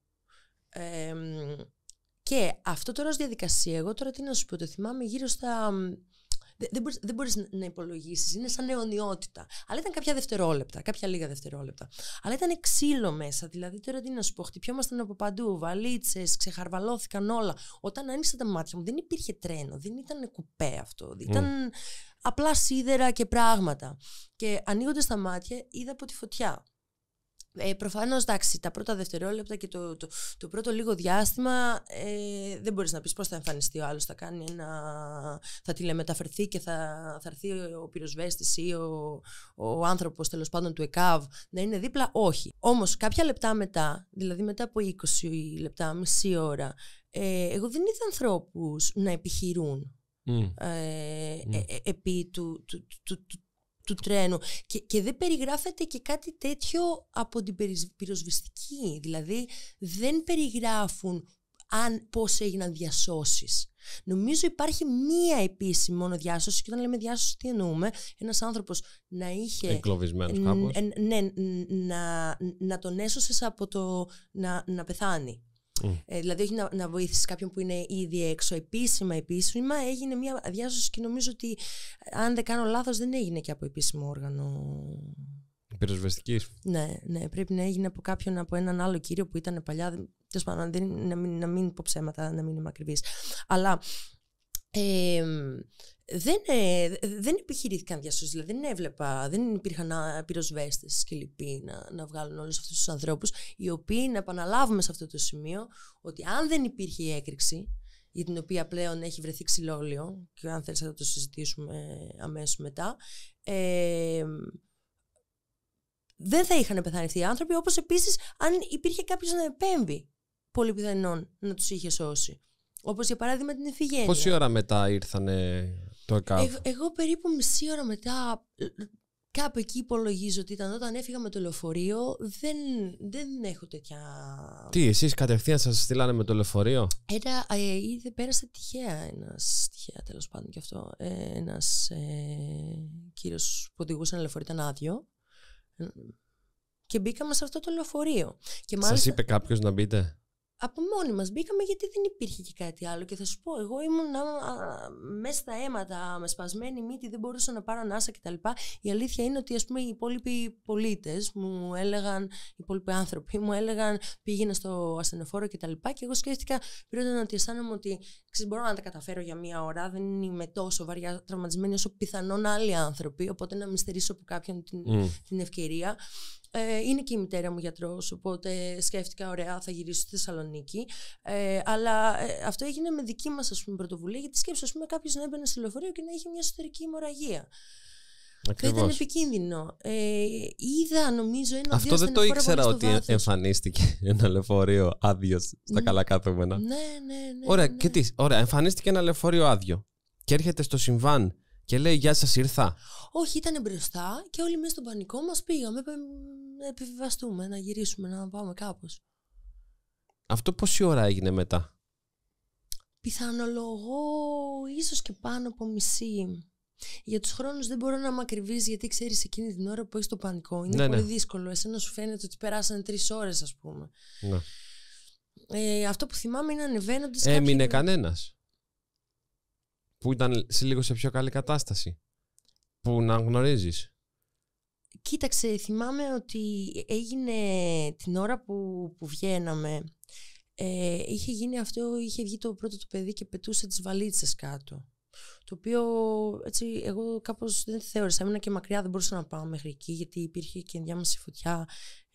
και αυτό τώρα ως διαδικασία, εγώ τώρα τι να σου πω, το θυμάμαι γύρω στα δεν μπορείς, να υπολογίσεις, είναι σαν αιωνιότητα. Αλλά ήταν κάποια δευτερόλεπτα, κάποια λίγα δευτερόλεπτα. Αλλά ήταν ξύλο μέσα, δηλαδή τώρα τι να σου πω, χτυπιόμασταν από παντού, βαλίτσες, ξεχαρβαλώθηκαν όλα. Όταν άνοιξα τα μάτια μου δεν υπήρχε τρένο, δεν ήταν κουπέ αυτό, mm. ήταν απλά σίδερα και πράγματα. Και ανοίγοντας τα μάτια είδα από τη φωτιά. Ε, Προφανώς, εντάξει, τα πρώτα δευτερόλεπτα και το, το, το πρώτο λίγο διάστημα ε, δεν μπορείς να πεις πώς θα εμφανιστεί ο άλλος. Θα κάνει ένα. θα τηλεμεταφερθεί και θα, θα έρθει ο πυροσβέστης ή ο, ο άνθρωπος τέλος πάντων του ΕΚΑΒ να είναι δίπλα. Όχι. Όμως, κάποια λεπτά μετά, δηλαδή μετά από 20 λεπτά, μισή ώρα, ε, εγώ δεν είδα ανθρώπους να επιχειρούν ε, ε, Ε, επί του, του τρένου. Και, δεν περιγράφεται και κάτι τέτοιο από την πυροσβεστική. Δηλαδή δεν περιγράφουν αν πώς έγιναν διασώσεις. Νομίζω υπάρχει μία επίσημη μόνο διάσωση και όταν λέμε διάσωση τι εννοούμε, ένας άνθρωπος να είχε... Εγκλωβισμένος κάπως. Ναι, να, τον έσωσες από το να πεθάνει. Mm. Ε, δηλαδή, όχι να, να κάποιον που είναι ήδη έξω. Επίσημα, επίσημα έγινε μια διάσωση και νομίζω ότι, ε, αν δεν κάνω λάθος, δεν έγινε και από επίσημο όργανο. Πυροσβεστικής. Ναι, ναι, πρέπει να έγινε από κάποιον, από έναν άλλο κύριο που ήταν παλιά. Τέλος πάντων, να μην, να πω ψέματα, να μην είμαι ακριβής. Αλλά. Ε, δεν, ε, δεν επιχειρήθηκαν διασώσει. Δηλαδή δεν έβλεπα, δεν υπήρχαν πυροσβέστες και λοιποί να, να βγάλουν όλους αυτούς τους ανθρώπους, οι οποίοι να επαναλάβουμε σε αυτό το σημείο ότι αν δεν υπήρχε η έκρηξη, για την οποία πλέον έχει βρεθεί ξυλόλιο, και αν θέλεις θα το συζητήσουμε αμέσως μετά, ε, δεν θα είχαν πεθάνει αυτοί οι άνθρωποι, όπως επίσης αν υπήρχε κάποιος να επέμβει, πολύ πιθανόν να τους είχε σώσει. Όπως για παράδειγμα την Ιφηγένεια. Πόση ώρα μετά ήρθανε ε, εγώ περίπου μισή ώρα μετά, ε, κάπου εκεί υπολογίζω ότι ήταν όταν έφυγα με το λεωφορείο, δεν, δεν έχω τέτοια. Τι, εσείς κατευθείαν σας στείλανε με το λεωφορείο. Ένα, ε, πέρασε τυχαία ένας. Τυχαία τέλος πάντων και αυτό. Ε, ένας ε, κύριος που οδηγούσε ένα λεωφορείο ήταν άδειο. Ε, και μπήκαμε σε αυτό το λεωφορείο. Σα είπε κάποιος να μπείτε από μόνοι μας μπήκαμε γιατί δεν υπήρχε και κάτι άλλο και θα σου πω εγώ ήμουν μέσα στα αίματα με σπασμένη μύτη δεν μπορούσα να πάρω ανάσα κτλ. Η αλήθεια είναι ότι ας πούμε οι υπόλοιποι πολίτες μου έλεγαν, οι υπόλοιποι άνθρωποι μου έλεγαν πήγαινε στο ασθενοφόρο κτλ. Και, και εγώ σκέφτηκα πρώτα ότι αισθάνομαι ότι ξέρω, μπορώ να τα καταφέρω για μία ώρα δεν είμαι τόσο βαριά τραυματισμένη όσο πιθανόν άλλοι άνθρωποι οπότε να μυστερήσω από κάποιον την, την ευκαιρία ε, είναι και η μητέρα μου γιατρός, οπότε σκέφτηκα, ωραία, θα γυρίσω στη Θεσσαλονίκη. Ε, αλλά ε, αυτό έγινε με δική μας πρωτοβουλία, γιατί σκέψω, ας πούμε, κάποιος να έμπαινε στο λεωφορείο και να είχε μια εσωτερική ημορραγία. δεν ήταν επικίνδυνο. Ε, είδα, νομίζω, ένα Αυτό δεν το ήξερα ότι εμφανίστηκε ένα λεωφορείο άδειο στα ναι. καλά Ναι, ναι, ναι. Ωραία, ναι. Και ωραία, εμφανίστηκε ένα λεωφορείο άδειο. Και έρχεται στο συμβάν και λέει Γεια σας, ήρθα. Όχι, ήταν μπροστά και όλοι μέσα στον πανικό μας πήγαμε να επιβιβαστούμε, να γυρίσουμε, να πάμε κάπως. Αυτό πόση ώρα έγινε μετά. Πιθανολογώ ίσως και πάνω από μισή. Για τους χρόνους δεν μπορώ να με ακριβείς, γιατί ξέρεις εκείνη την ώρα που έχεις το πανικό. Είναι ναι, πολύ ναι. δύσκολο. Εσένα σου φαίνεται ότι περάσανε τρεις ώρες ας πούμε. Ναι. Ε, αυτό που θυμάμαι είναι ανεβαίνοντας. Ε, έμεινε κάποιοι... κανένας. Που ήταν σε λίγο σε πιο καλή κατάσταση. Που να γνωρίζεις. Κοίταξε, θυμάμαι ότι έγινε την ώρα που, που βγαίναμε. Ε, είχε γίνει αυτό, είχε βγει το πρώτο του παιδί και πετούσε τις βαλίτσες κάτω. Το οποίο έτσι, εγώ κάπως δεν θεώρησα. Έμεινα και μακριά, δεν μπορούσα να πάω μέχρι εκεί γιατί υπήρχε και ενδιάμεση φωτιά.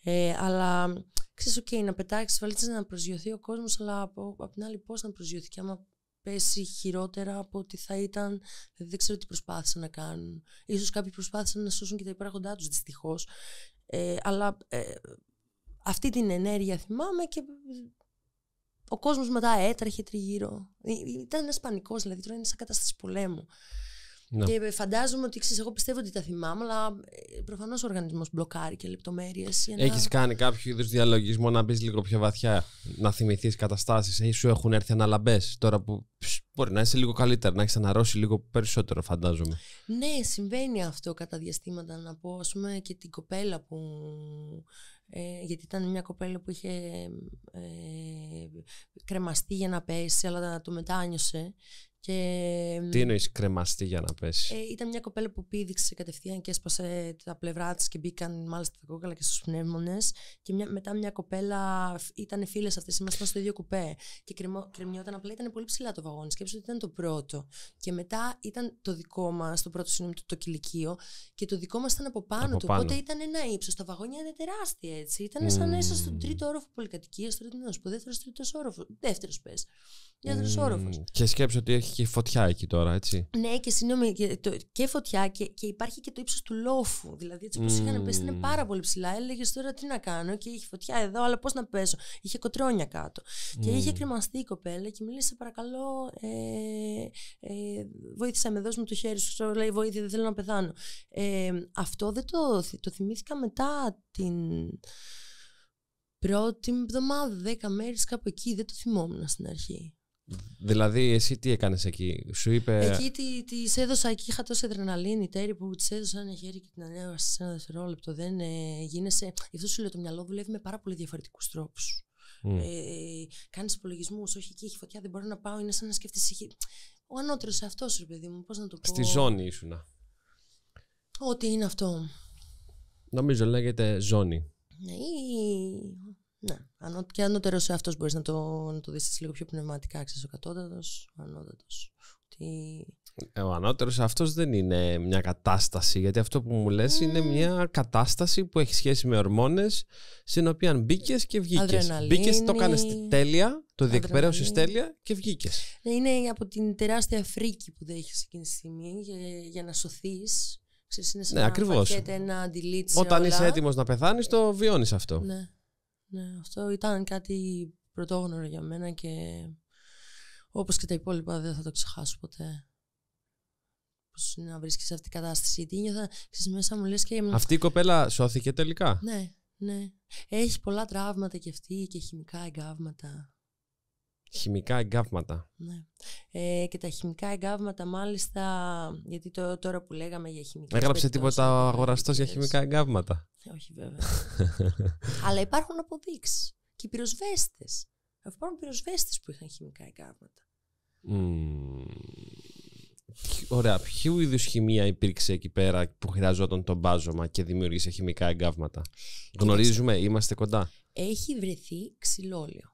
Ε, αλλά ξέρεις, OK, να πετάξεις τι βαλίτσες να προσγειωθεί ο κόσμος, αλλά από, από, την άλλη, πώς να προσγειωθεί. Και άμα πέσει χειρότερα από ότι θα ήταν. Δηλαδή, δεν ξέρω τι προσπάθησαν να κάνουν. Ίσως κάποιοι προσπάθησαν να σώσουν και τα υπάρχοντά τους δυστυχώς. Ε, αλλά ε, αυτή την ενέργεια θυμάμαι και ο κόσμος μετά έτρεχε τριγύρω. Ε, ήταν ένας πανικός, δηλαδή τώρα είναι σαν κατάσταση πολέμου. Ναι. Και φαντάζομαι ότι ξέρεις, εγώ πιστεύω ότι τα θυμάμαι, αλλά ε, προφανώς ο οργανισμός μπλοκάρει και λεπτομέρειες. Να... Έχεις κάνει κάποιο είδους διαλογισμό να μπεις λίγο πιο βαθιά, να θυμηθείς καταστάσεις ε, ή σου έχουν έρθει αναλαμπές τώρα που ψ, μπορεί να είσαι λίγο καλύτερα, να έχεις αναρρώσει λίγο περισσότερο, φαντάζομαι. Ναι, συμβαίνει αυτό κατά διαστήματα. Να πω, ας πούμε, και την κοπέλα που. Ε, γιατί ήταν μια κοπέλα που είχε ε, κρεμαστεί για να πέσει, αλλά το μετάνιωσε και... Τι εννοείς κρεμαστή για να πέσει. Ε, ήταν μια κοπέλα που πήδηξε κατευθείαν και έσπασε τα πλευρά της και μπήκαν μάλιστα τα κόκαλα και στους πνεύμονες. Και μετά μια κοπέλα ήταν φίλες αυτές, ήμασταν στο ίδιο κουπέ. Και κρεμιόταν απλά, ήταν πολύ ψηλά το βαγόνι. Σκέψτε ότι ήταν το πρώτο. Και μετά ήταν το δικό μας, το πρώτο σύνομο, το, το κηλικείο. Και το δικό μας ήταν από πάνω του. Πάνω. Οπότε ήταν ένα ύψος. Τα βαγόνια είναι τεράστια έτσι. Ήταν mm. σαν να στον τρίτο όροφο πολυκατοικίας, στον τρίτο Δεύτερος τρίτος όροφος. Δεύτερος πες. mm. όροφος. Και σκέψω ότι έχει υπάρχει και φωτιά εκεί τώρα, έτσι. Ναι, και συγγνώμη, και, και φωτιά και, υπάρχει και το ύψος του λόφου. Δηλαδή, έτσι όπως mm. είχαν πέσει, είναι πάρα πολύ ψηλά. Έλεγες τώρα τι να κάνω, και είχε φωτιά εδώ, αλλά πώς να πέσω. Είχε κοτρόνια κάτω. Και είχε κρεμαστεί η κοπέλα και μίλησε, παρακαλώ, ε, ε, βοήθησα με, δώσ' μου το χέρι σου. Λέει, βοήθεια, δεν θέλω να πεθάνω. Ε, αυτό δεν το, το θυμήθηκα μετά την πρώτη εβδομάδα, δέκα μέρες κάπου εκεί, δεν το θυμόμουν στην αρχή. Δηλαδή, εσύ τι έκανες εκεί, σου είπε. Εκεί τη, έδωσα, εκεί είχα τόση αδρεναλίνη, τέρι που της έδωσα ένα χέρι και την ανέβασα σε ένα δευτερόλεπτο. Δεν ε, γίνεσαι. Γι' αυτό σου λέω το μυαλό δουλεύει με πάρα πολύ διαφορετικούς τρόπους. Mm. Ε, Κάνεις υπολογισμού, όχι εκεί έχει φωτιά, δεν μπορώ να πάω. Είναι σαν να σκέφτεσαι. Ο ανώτερος αυτό, ρε παιδί μου, πώς να το πω. Στη ζώνη ήσουνα. Ό,τι είναι αυτό. Νομίζω λέγεται ζώνη. Ναι, ναι. και ανώτερος σε αυτό μπορείς να το, να το δεις λίγο πιο πνευματικά. Ξέρεις ο κατώτατος, ο ανώτατος. Ότι... Ε, ο ανώτερος αυτό δεν είναι μια κατάσταση, γιατί αυτό που μου λες είναι mm. μια κατάσταση που έχει σχέση με ορμόνες, στην οποία μπήκες και βγήκες. Μπήκες, το έκανε τέλεια, το διεκπαιρέωσες τέλεια και βγήκες. Ναι, είναι από την τεράστια φρίκη που δέχει εκείνη τη στιγμή για, για να σωθείς. Ξέρεις, είναι σαν ναι, να ακριβώς. ένα delete Όταν όλα. είσαι έτοιμος να πεθάνεις το βιώνεις αυτό. Ναι. Ναι, αυτό ήταν κάτι πρωτόγνωρο για μένα και όπως και τα υπόλοιπα δεν θα το ξεχάσω ποτέ. Πώς να βρίσκεις σε αυτή την κατάσταση. γιατί νιώθα, ξέρεις, μέσα μου λες και... Αυτή η κοπέλα σώθηκε τελικά. Ναι, ναι. Έχει πολλά τραύματα και αυτή και χημικά εγκάβματα. Χημικά εγκάβματα. Ναι. Ε, και τα χημικά εγκάβματα μάλιστα, γιατί το, τώρα που λέγαμε για χημικά... Έγραψε τίποτα ο αγοραστός για χημικά εγκάβματα. Ε, όχι βέβαια. Αλλά υπάρχουν αποδείξεις. Και οι πυροσβέστες. Υπάρχουν πυροσβέστες που είχαν χημικά εγκάβματα. Ωραία. Ποιο είδου χημία υπήρξε εκεί πέρα που χρειαζόταν το μπάζωμα και δημιούργησε χημικά εγκάβματα. Γνωρίζουμε, είμαστε κοντά. Έχει βρεθεί ξυλόλιο.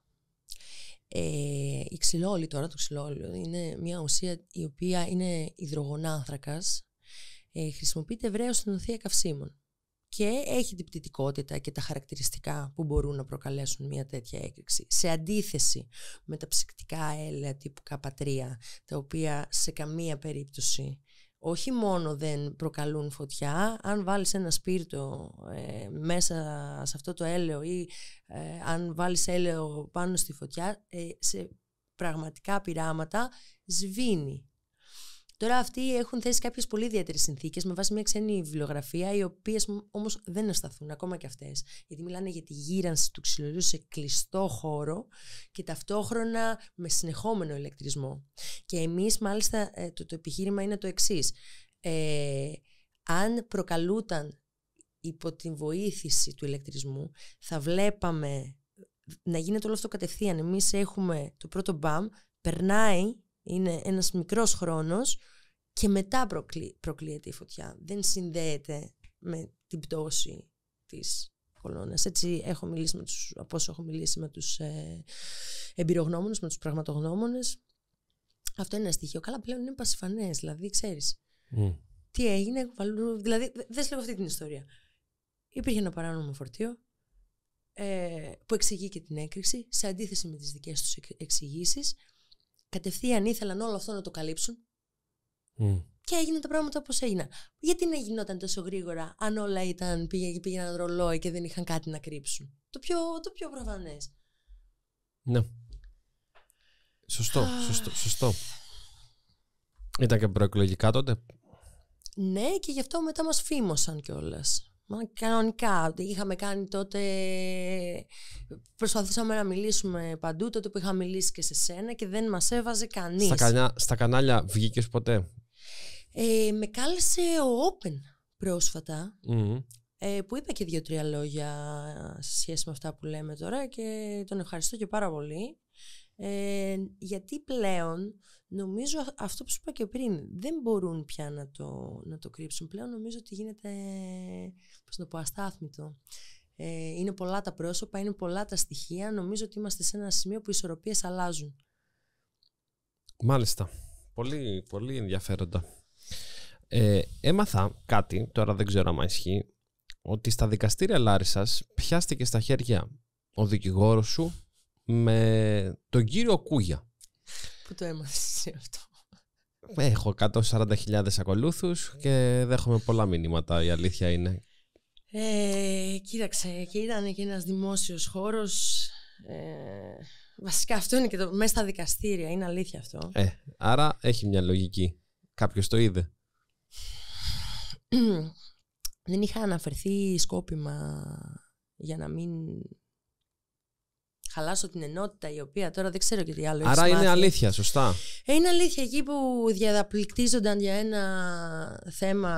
Ε, η ξυλόλη τώρα, το ξυλόλιο, είναι μια ουσία η οποία είναι υδρογονάνθρακας. Ε, χρησιμοποιείται ευρέως στην οθεία καυσίμων και έχει την πτυτικότητα και τα χαρακτηριστικά που μπορούν να προκαλέσουν μια τέτοια έκρηξη. Σε αντίθεση με τα ψυκτικά έλαια ΚΑΠΑΤΡΙΑ, τα οποία σε καμία περίπτωση όχι μόνο δεν προκαλούν φωτιά, αν βάλεις ένα σπίρτο ε, μέσα σε αυτό το έλαιο ή ε, αν βάλεις έλαιο πάνω στη φωτιά, ε, σε πραγματικά πειράματα σβήνει Τώρα αυτοί έχουν θέσει κάποιες πολύ ιδιαίτερες συνθήκες με βάση μια ξένη βιβλιογραφία, οι οποίες όμως δεν ασταθούν ακόμα και αυτές. Γιατί μιλάνε για τη γύρανση του ξυλοδίου σε κλειστό χώρο και ταυτόχρονα με συνεχόμενο ηλεκτρισμό. Και εμείς, μάλιστα, ε, το, το επιχείρημα είναι το εξής. Ε, αν προκαλούταν υπό την βοήθηση του ηλεκτρισμού, θα βλέπαμε ε, να γίνεται όλο αυτό κατευθείαν. Εμείς έχουμε το πρώτο μπαμ, περνάει είναι ένας μικρός χρόνος και μετά προκλεί, προκλείεται η φωτιά. Δεν συνδέεται με την πτώση της κολόνας. Έτσι έχω μιλήσει με τους, από έχω μιλήσει με τους ε, εμπειρογνώμονες, με τους πραγματογνώμονες. Αυτό είναι ένα στοιχείο. Καλά πλέον είναι πασιφανές, δηλαδή ξέρεις. Mm. Τι έγινε, δηλαδή δες λέω αυτή την ιστορία. Υπήρχε ένα παράνομο φορτίο ε, που εξηγεί και την έκρηξη σε αντίθεση με τις δικές τους εξηγήσεις κατευθείαν ήθελαν όλο αυτό να το καλύψουν. Mm. Και έγιναν τα πράγματα όπως έγιναν. Γιατί να γινόταν τόσο γρήγορα, αν όλα ήταν, πήγαιναν, πήγαιναν ρολόι και δεν είχαν κάτι να κρύψουν. Το πιο, το πιο προφανές. Ναι. Σωστό, σωστό, σωστό. Ήταν και προεκλογικά τότε. Ναι, και γι' αυτό μετά μας φήμωσαν κιόλας. Μα κανονικά, είχαμε κάνει τότε, προσπαθούσαμε να μιλήσουμε παντού, τότε που είχα μιλήσει και σε σένα και δεν μας έβαζε κανείς. Στα, κανά, κανάλια βγήκες ποτέ? Ε, με κάλεσε ο Open προσφατα ε, που είπε και δύο-τρία λόγια σε σχέση με αυτά που λέμε τώρα και τον ευχαριστώ και πάρα πολύ γιατί πλέον νομίζω αυτό που σου είπα και πριν δεν μπορούν πια να το, να το κρύψουν πλέον νομίζω ότι γίνεται πώς να το πω αστάθμητο ε, είναι πολλά τα πρόσωπα, είναι πολλά τα στοιχεία νομίζω ότι είμαστε σε ένα σημείο που οι ισορροπίες αλλάζουν Μάλιστα, πολύ, πολύ ενδιαφέροντα ε, έμαθα κάτι, τώρα δεν ξέρω αν ισχύει ότι στα δικαστήρια Λάρισας πιάστηκες στα χέρια ο δικηγόρος σου με τον κύριο Κούγια. Που το έμαθες αυτό. Έχω 140.000 ακολούθους και δέχομαι πολλά μηνύματα, η αλήθεια είναι. Ε, κοίταξε, και ήταν και ένας δημόσιος χώρος. Ε, βασικά αυτό είναι και το, μέσα στα δικαστήρια, είναι αλήθεια αυτό. Ε, άρα έχει μια λογική. Κάποιος το είδε. Δεν είχα αναφερθεί σκόπιμα για να μην χαλάσω την ενότητα η οποία τώρα δεν ξέρω και τι άλλο Άρα είναι αλήθεια, σωστά. Ε, είναι αλήθεια. Εκεί που διαδαπληκτίζονταν για ένα θέμα.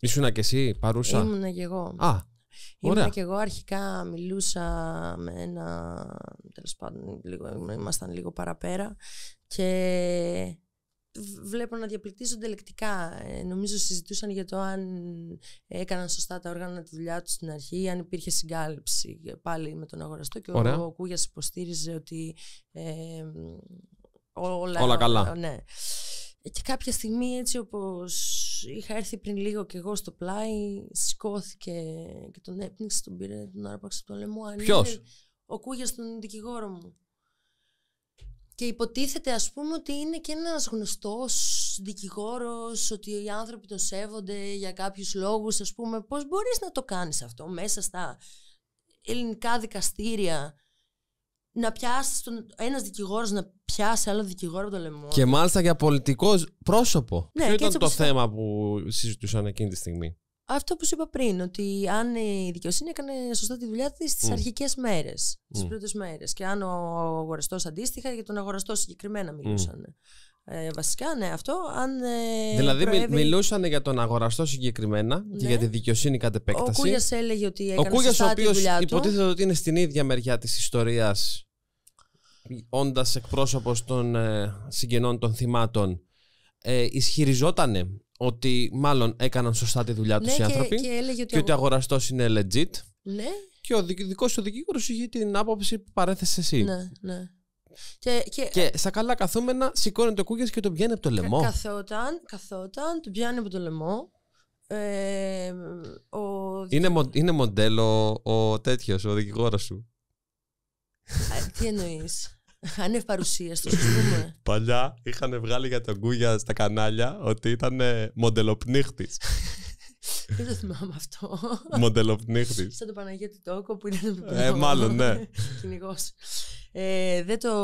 Ήσουνα και εσύ παρούσα. Ήμουνα και εγώ. Α, Ήμουν και εγώ αρχικά μιλούσα με ένα, τέλος πάντων, ήμασταν λίγο παραπέρα και βλέπω να διαπληκτίζονται λεκτικά. Ε, νομίζω συζητούσαν για το αν έκαναν σωστά τα όργανα τη δουλειά τους στην αρχή, αν υπήρχε συγκάλυψη πάλι με τον αγοραστό. Και ο, Κούγιας υποστήριζε ότι. Ε, όλα, καλά. Ε, ναι. Και κάποια στιγμή έτσι όπως είχα έρθει πριν λίγο και εγώ στο πλάι, σηκώθηκε και τον έπνιξε, τον πήρε τον άρπαξε από το λαιμό. ο Κούγιας τον δικηγόρο μου. Και υποτίθεται ας πούμε ότι είναι και ένας γνωστός δικηγόρος, ότι οι άνθρωποι τον σέβονται για κάποιους λόγους, ας πούμε. Πώς μπορείς να το κάνεις αυτό μέσα στα ελληνικά δικαστήρια, να πιάσεις τον ένας δικηγόρος να πιάσει άλλο δικηγόρο από το λαιμό. Και μάλιστα για πολιτικό πρόσωπο. Ναι, Ποιο ήταν το θέμα που συζητούσαν εκείνη τη στιγμή αυτό που σου είπα πριν, ότι αν η δικαιοσύνη έκανε σωστά τη δουλειά της στι mm. αρχικές μέρες, τις mm. πρώτες μέρες. Και αν ο αγοραστός αντίστοιχα, για τον αγοραστό συγκεκριμένα μιλούσαν. Ε, βασικά, ναι, αυτό. Αν, ε, δηλαδή, μιλούσαν για τον αγοραστό συγκεκριμένα και ναι. για τη δικαιοσύνη κατ' επέκταση. Ο Κούγιας έλεγε ότι έκανε ο Κούγιας, σωστά ο οποίος τη δουλειά Υποτίθεται ότι είναι στην ίδια μεριά της ιστορίας, όντας εκπρόσωπος των ε, συγγενών των θυμάτων, ε, ισχυριζότανε ότι μάλλον έκαναν σωστά τη δουλειά τους ναι, οι άνθρωποι και, ότι... και ο αγοραστός είναι legit. Ναι. Και ο δικό σου δικηγόρος είχε την άποψη που παρέθεσε εσύ. Ναι, ναι. Και, και, και στα καλά καθούμενα σηκώνει το Κούγιας και τον πιάνει από το λαιμό. Καθόταν, καθόταν, τον πιάνει από το λαιμό. Ε, ο... είναι, είναι μοντέλο ο τέτοιος, ο δικηγόρος σου. τι εννοείς. Χάνε παρουσία του, Παλιά είχαν βγάλει για τον Κούγια στα κανάλια ότι ήταν μοντελοπνίχτης. Δεν το θυμάμαι αυτό. Μοντελοπνίχτης. Σαν το του Τόκο που ήταν. Ε, μάλλον, ναι. Κυνηγός. Ε, δεν, το,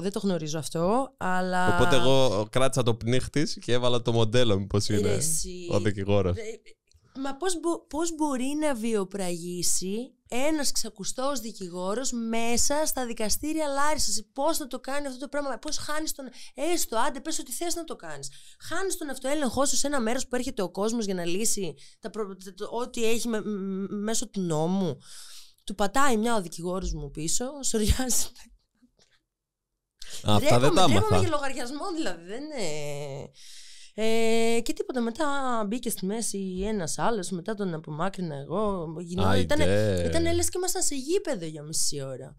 δεν το γνωρίζω αυτό, αλλά. Οπότε εγώ κράτησα το πνίχτης και έβαλα το μοντέλο, μήπως ε, είναι. Εσύ... Ο δικηγόρος. Μα πώς, πώς μπορεί να βιοπραγήσει ένας ξακουστός δικηγόρος μέσα στα δικαστήρια Λάρισας. Πώς να το κάνει αυτό το πράγμα, πώς χάνεις τον... Έστω, άντε, πες ότι θες να το κάνεις. Χάνεις τον αυτοέλεγχό σου σε ένα μέρος που έρχεται ο κόσμος για να λύσει τα το... ό,τι έχει μέσω του νόμου. Του πατάει μια ο δικηγόρος μου πίσω, σοριάζει Αυτά δεν τα για λογαριασμό δηλαδή, δεν είναι... Ε, και τίποτα. Μετά μπήκε στη μέση ένας άλλος, μετά τον απομάκρυνα εγώ. ήταν, ήταν λες και ήμασταν σε γήπεδο για μισή ώρα.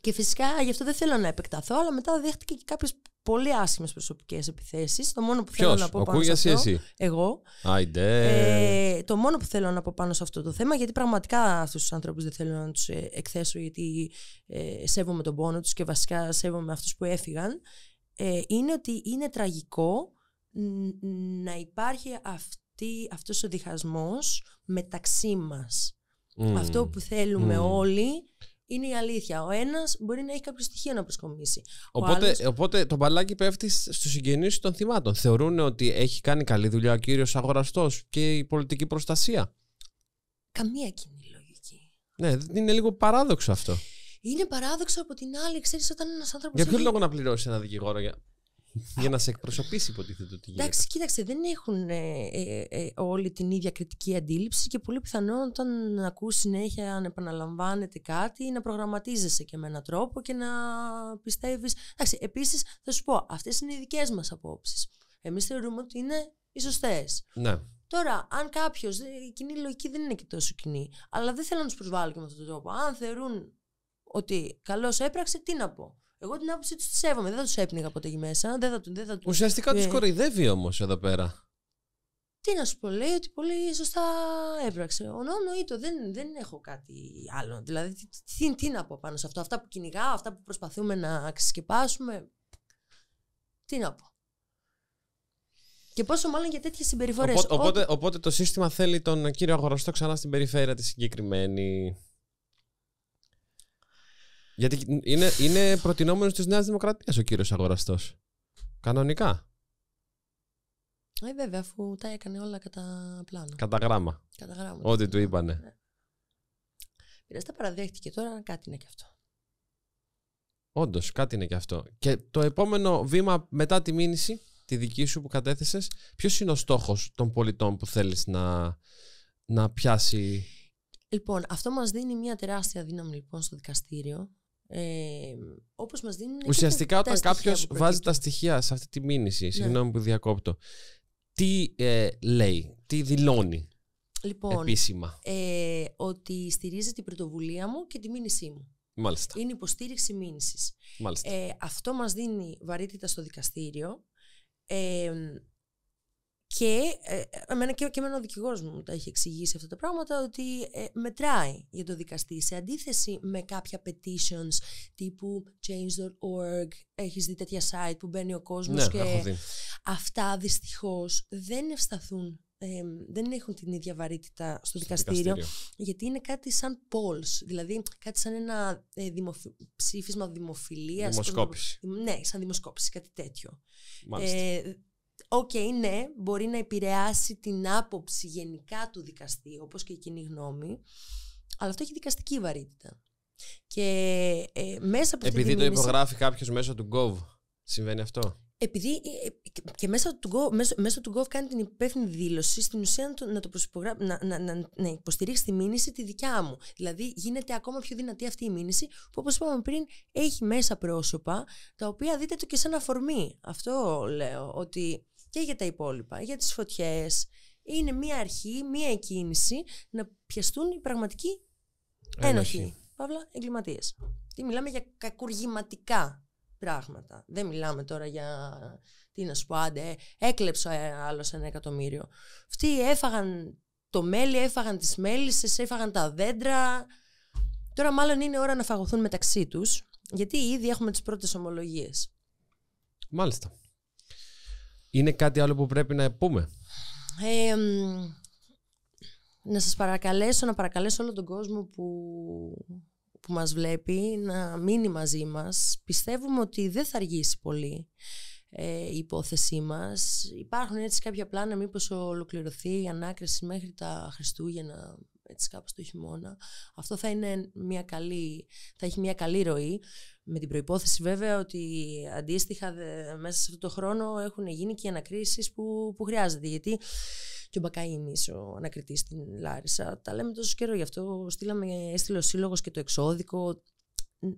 Και φυσικά γι' αυτό δεν θέλω να επεκταθώ, αλλά μετά δέχτηκε και κάποιες πολύ άσχημες προσωπικές επιθέσεις. Το μόνο που Ποιος, θέλω να πω πάνω σε αυτό. Εσύ. Εγώ. Ε, το μόνο που θέλω να πω πάνω σε αυτό το θέμα, γιατί πραγματικά αυτούς τους ανθρώπους δεν θέλω να τους ε, εκθέσω, γιατί ε, σέβομαι τον πόνο τους και βασικά σέβομαι αυτούς που έφυγαν. Ε, είναι ότι είναι τραγικό να υπάρχει αυτή, αυτός ο διχασμός μεταξύ μας. Αυτό που θέλουμε όλοι είναι η αλήθεια. Ο ένας μπορεί να έχει κάποιο στοιχείο να προσκομίσει. Οπότε, οπότε το μπαλάκι πέφτει στους συγγενείς των θυμάτων. Θεωρούν ότι έχει κάνει καλή δουλειά ο κύριος αγοραστός και η πολιτική προστασία. Καμία κοινή λογική. Ναι, είναι λίγο παράδοξο αυτό. Είναι παράδοξο από την άλλη, ξέρεις, όταν ένας άνθρωπος. Για ποιο λόγο να πληρώσει ένα δικηγόρο για, για να σε εκπροσωπήσει, υποτίθεται ότι γίνεται. Εντάξει, κοίταξε, δεν έχουν ε, ε, ε όλοι την ίδια κριτική αντίληψη και πολύ πιθανόν όταν ακούς συνέχεια αν επαναλαμβάνεται κάτι να προγραμματίζεσαι και με έναν τρόπο και να πιστεύεις. Εντάξει, επίσης θα σου πω, αυτές είναι οι δικές μας απόψεις. Εμείς θεωρούμε ότι είναι οι σωστές. Ναι. Τώρα, αν κάποιος. Η κοινή λογική δεν είναι και τόσο κοινή. Αλλά δεν θέλω να τους προσβάλλω και με αυτόν τον τρόπο. Αν θεωρούν ότι καλώς έπραξε, τι να πω. Εγώ την άποψή τους τη σέβομαι. Δεν θα τους έπνιγα ποτέ εκεί μέσα. Δεν θα, δεν θα, Ουσιαστικά τους ε. κοροϊδεύει όμως εδώ πέρα. Τι να σου πω, λέει ότι πολύ σωστά έπραξε. Ο το δεν, δεν έχω κάτι άλλο. Δηλαδή, τι, τι, τι να πω πάνω σε αυτό. Αυτά που κυνηγάω, αυτά που προσπαθούμε να ξεσκεπάσουμε. Τι να πω. Και πόσο μάλλον για τέτοιες συμπεριφορές. Οπότε, οπότε, οπότε, το σύστημα θέλει τον κύριο Αγοραστό ξανά στην περιφέρεια τη συγκεκριμένη. Γιατί είναι, είναι προτινόμενος της Νέας Δημοκρατίας ο κύριος αγοραστός. Κανονικά. Ε, βέβαια, αφού τα έκανε όλα κατά πλάνο. Κατά γράμμα. Κατά Ό,τι του είπανε. Ναι. τα παραδέχτηκε τώρα, κάτι είναι και αυτό. Όντως, κάτι είναι και αυτό. Και το επόμενο βήμα μετά τη μήνυση, τη δική σου που κατέθεσες, ποιος είναι ο στόχος των πολιτών που θέλεις να, να πιάσει. Λοιπόν, αυτό μας δίνει μια τεράστια δύναμη λοιπόν στο δικαστήριο ε, Όπως μας δίνουν. Ουσιαστικά, όταν κάποιο βάζει τα στοιχεία σε αυτή τη μήνυση, ναι. συγγνώμη που διακόπτω, τι ε, λέει, τι δηλώνει λοιπόν, επίσημα. Ε, ότι στηρίζει την πρωτοβουλία μου και τη μήνυσή μου. Μάλιστα. Είναι υποστήριξη μήνυσης. Ε, αυτό μας δίνει βαρύτητα στο δικαστήριο. Ε, και ε, ε, εμένα και, και ο δικηγόρος μου τα έχει εξηγήσει αυτά τα πράγματα ότι ε, μετράει για το δικαστή σε αντίθεση με κάποια petitions τύπου change.org έχεις δει τέτοια site που μπαίνει ο κόσμος. Ναι, και αυτά δυστυχώς, δεν ευσταθούν δεν έχουν την ίδια βαρύτητα στο, δικαστήριο, γιατί είναι κάτι σαν polls, δηλαδή κάτι σαν ένα ε, δημοφι... ψήφισμα δημοφιλίας. Δημοσκόπηση. Ναι, σαν δημοσκόπηση, κάτι τέτοιο. Ε, οκ, okay, ναι, μπορεί να επηρεάσει την άποψη γενικά του δικαστή, όπως και η κοινή γνώμη, αλλά αυτό έχει δικαστική βαρύτητα. Και ε, μέσα από Επειδή το υπογράφει κάποιος μέσω του Gov, συμβαίνει αυτό. Επειδή ε, ε, και μέσα του, Gov, μέσα, μέσα του Gov κάνει την υπεύθυνη δήλωση, στην ουσία να, το, να, να, να, να, να υποστηρίξει τη μήνυση τη δικιά μου. Δηλαδή γίνεται ακόμα πιο δυνατή αυτή η μήνυση που όπως είπαμε πριν έχει μέσα πρόσωπα τα οποία δείτε το και σαν αφορμή. Αυτό λέω ότι και για τα υπόλοιπα, για τις φωτιές. Είναι μία αρχή, μία εκκίνηση να πιαστούν οι πραγματικοί ένοχοι. Παύλα, εγκληματίες. Τι μιλάμε για κακουργηματικά πράγματα. Δεν μιλάμε τώρα για τι να σου πω, άντε, έκλεψα ε, ένα εκατομμύριο. Αυτοί έφαγαν το μέλι, έφαγαν τις μέλισσες, έφαγαν τα δέντρα. Τώρα μάλλον είναι ώρα να φαγωθούν μεταξύ τους, γιατί ήδη έχουμε τις πρώτες ομολογίες. Μάλιστα. Είναι κάτι άλλο που πρέπει να πούμε. Ε, να σας παρακαλέσω, να παρακαλέσω όλο τον κόσμο που, που μας βλέπει να μείνει μαζί μας. Πιστεύουμε ότι δεν θα αργήσει πολύ ε, η υπόθεσή μας. Υπάρχουν έτσι κάποια πλάνα μήπως ολοκληρωθεί η ανάκριση μέχρι τα Χριστούγεννα έτσι κάπως το χειμώνα. Αυτό θα είναι μια καλή, θα έχει μια καλή ροή. Με την προϋπόθεση βέβαια ότι αντίστοιχα μέσα σε αυτό το χρόνο έχουν γίνει και οι ανακρίσεις που, που χρειάζεται. Γιατί και ο Μπακαΐνης ο ανακριτής στην Λάρισα, τα λέμε τόσο καιρό γι' αυτό στείλαμε, έστειλε ο Σύλλογος και το εξώδικο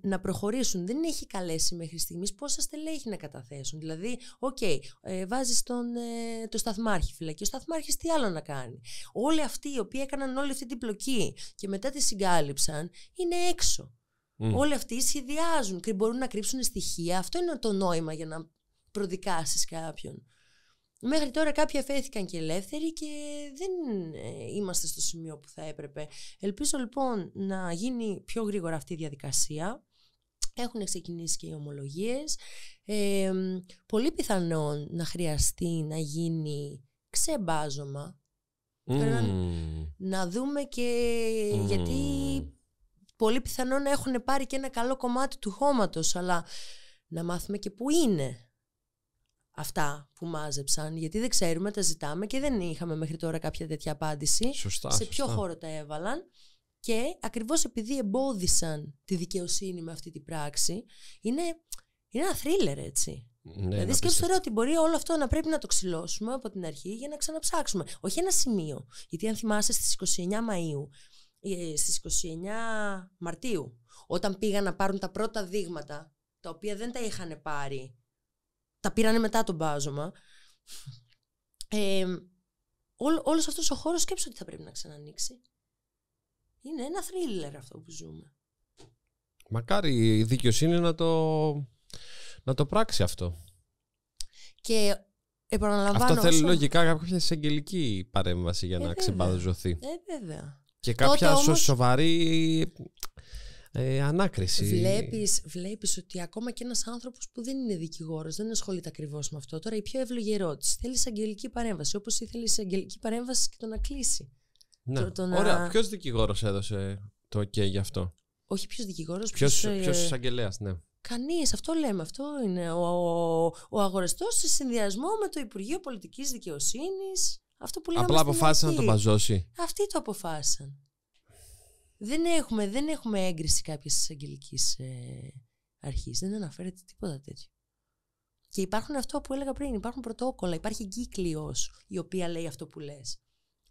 να προχωρήσουν. Δεν έχει καλέσει μέχρι στιγμής πόσα στελέχη να καταθέσουν. Δηλαδή, οκ, okay, ε, βάζεις τον ε, το σταθμάρχη φυλακή. Ο σταθμάρχης τι άλλο να κάνει. Όλοι αυτοί οι οποίοι έκαναν όλη αυτή την πλοκή και μετά τη συγκάλυψαν είναι έξω. Mm. Όλοι αυτοί σχεδιάζουν και μπορούν να κρύψουν στοιχεία. Αυτό είναι το νόημα για να προδικάσεις κάποιον. Μέχρι τώρα κάποιοι αφέθηκαν και ελεύθεροι και δεν ε, είμαστε στο σημείο που θα έπρεπε. Ελπίζω λοιπόν να γίνει πιο γρήγορα αυτή η διαδικασία. Έχουν ξεκινήσει και οι ομολογίες. Ε, πολύ πιθανόν να χρειαστεί να γίνει ξεμπάζωμα. Να δούμε και γιατί πολύ πιθανό να έχουν πάρει και ένα καλό κομμάτι του χώματος, αλλά να μάθουμε και πού είναι αυτά που μάζεψαν, γιατί δεν ξέρουμε, τα ζητάμε και δεν είχαμε μέχρι τώρα κάποια τέτοια απάντηση. Σωστά, σε ποιο σωστά. χώρο τα έβαλαν. Και ακριβώς επειδή εμπόδισαν τη δικαιοσύνη με αυτή την πράξη, είναι, είναι ένα θρίλερ έτσι. Ναι, δηλαδή σκέψτε τώρα ότι μπορεί όλο αυτό να πρέπει να το ξυλώσουμε από την αρχή για να ξαναψάξουμε. Όχι ένα σημείο. Γιατί αν θυμάσαι στις 29 Μαΐου ε, στις 29 Μαρτίου, όταν πήγαν να πάρουν τα πρώτα δείγματα, τα οποία δεν τα είχαν πάρει, τα πήραν μετά τον πάζωμα ε, ό, όλος αυτός ο χώρος σκέψω Σκέψου οτι θα πρέπει να ξανανοίξει. Είναι ένα θρίλερ αυτό που ζούμε. Μακάρι η δικαιοσύνη να το, να το πράξει αυτό. Και επαναλαμβάνω... Αυτό θέλει λογικά κάποια εισαγγελική παρέμβαση για ε, να ξεμπαδοζωθεί. Ε, βέβαια. Και κάποια όμως... σοβαρή ε, ανάκριση. Βλέπεις, βλέπεις ότι ακόμα και ένας άνθρωπος που δεν είναι δικηγόρος, δεν ασχολείται ακριβώς με αυτό. Τώρα η πιο εύλογη ερώτηση. Θέλει αγγελική παρέμβαση, όπως η αγγελική παρέμβαση και το να κλείσει. Ναι. Το, το να... Ωραία, ποιος δικηγόρος έδωσε το OK γι' αυτό. Όχι ποιος δικηγόρος, ποιος... Ποιος, ποιος ε, εισαγγελέας, ναι. Κανείς, αυτό λέμε. Αυτό είναι ο, ο, ο αγοραστός σε συνδυασμό με το Υπουργείο Πολιτικής Δικαιοσύνης αυτό που Απλά αποφάσισαν να το παζώσει. Αυτοί το αποφάσισαν. Δεν έχουμε, δεν έχουμε έγκριση κάποια εισαγγελικής ε, αρχής. Δεν αναφέρεται τίποτα τέτοιο. Και υπάρχουν αυτό που έλεγα πριν, υπάρχουν πρωτόκολλα, υπάρχει κύκλιο η οποία λέει αυτό που λες.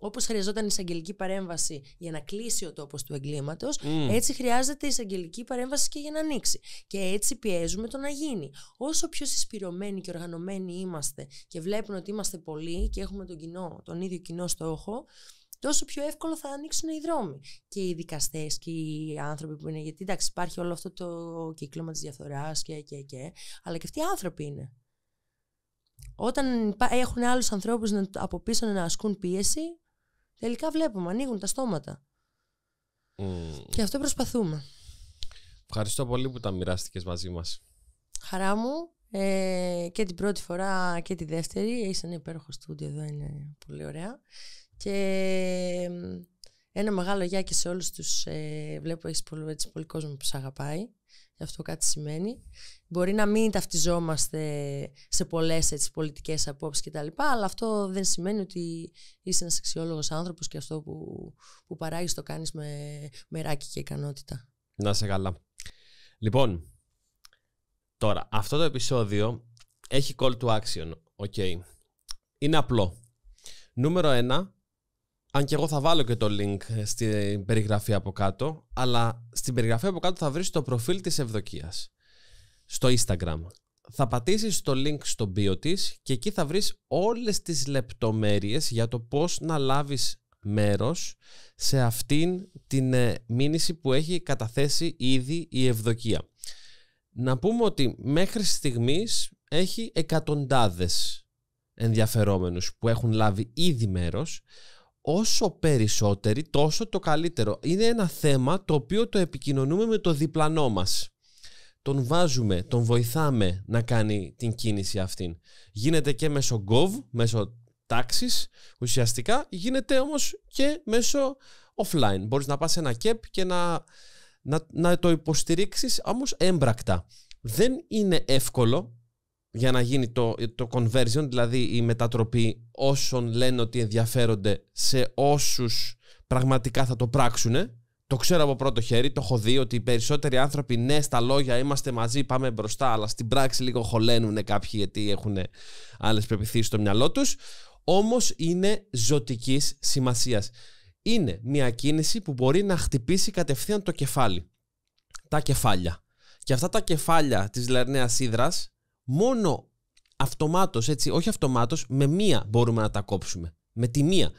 Όπως χρειαζόταν η εισαγγελική παρέμβαση για να κλείσει ο τόπος του εγκλήματος, έτσι χρειάζεται η εισαγγελική παρέμβαση και για να ανοίξει. Και έτσι πιέζουμε το να γίνει. Όσο πιο συσπηρωμένοι και οργανωμένοι είμαστε και βλέπουν ότι είμαστε πολλοί και έχουμε τον, κοινό, τον ίδιο κοινό στόχο, τόσο πιο εύκολο θα ανοίξουν οι δρόμοι. Και οι δικαστές και οι άνθρωποι που είναι. Γιατί εντάξει, υπάρχει όλο αυτό το κύκλωμα της διαφθοράς και, και, και. Αλλά και αυτοί οι άνθρωποι είναι. Όταν έχουν άλλους ανθρώπους από πίσω να ασκούν πίεση, Τελικά βλέπουμε, ανοίγουν τα στόματα. Mm. Και αυτό προσπαθούμε. Ευχαριστώ πολύ που τα μοιράστηκες μαζί μας. Χαρά μου. Ε, και την πρώτη φορά και τη δεύτερη. Είσαι ένα υπέροχο στούντιο εδώ, είναι πολύ ωραία. Και ένα μεγάλο γεια και σε όλους τους, ε, βλέπω έχεις πολύ, πολύ κόσμο που σε αγαπάει αυτό κάτι σημαίνει. Μπορεί να μην ταυτιζόμαστε σε πολλές πολιτικέ πολιτικές κτλ. Αλλά αυτό δεν σημαίνει ότι είσαι ένας αξιόλογος άνθρωπος και αυτό που, που παράγεις το κάνεις με μεράκι και ικανότητα. Να σε καλά. Λοιπόν, τώρα, αυτό το επεισόδιο έχει call to action. Okay. Είναι απλό. Νούμερο ένα, αν και εγώ θα βάλω και το link στην περιγραφή από κάτω, αλλά στην περιγραφή από κάτω θα βρεις το προφίλ της Ευδοκίας στο Instagram. Θα πατήσεις το link στο bio της και εκεί θα βρεις όλες τις λεπτομέρειες για το πώς να λάβεις μέρος σε αυτήν την ε, μήνυση που έχει καταθέσει ήδη η Ευδοκία. Να πούμε ότι μέχρι στιγμής έχει εκατοντάδες ενδιαφερόμενους που έχουν λάβει ήδη μέρος όσο περισσότεροι, τόσο το καλύτερο. Είναι ένα θέμα το οποίο το επικοινωνούμε με το διπλανό μας. Τον βάζουμε, τον βοηθάμε να κάνει την κίνηση αυτήν. Γίνεται και μέσω gov, μέσω τάξης ουσιαστικά, γίνεται όμως και μέσω offline. Μπορείς να πας σε ένα κέπ και να, να, να το υποστηρίξεις όμως έμπρακτα. Δεν είναι εύκολο για να γίνει το, το conversion, δηλαδή η μετατροπή όσων λένε ότι ενδιαφέρονται σε όσους πραγματικά θα το πράξουν. Το ξέρω από πρώτο χέρι, το έχω δει ότι οι περισσότεροι άνθρωποι ναι στα λόγια είμαστε μαζί, πάμε μπροστά, αλλά στην πράξη λίγο χωλένουν κάποιοι γιατί έχουν άλλες πεπιθήσεις στο μυαλό τους. Όμως είναι ζωτικής σημασίας. Είναι μια κίνηση που μπορεί να χτυπήσει κατευθείαν το κεφάλι. Τα κεφάλια. Και αυτά τα κεφάλια της λερναίας ίδρας μόνο αυτομάτως, έτσι, όχι αυτομάτως, με μία μπορούμε να τα κόψουμε. Με τη μία.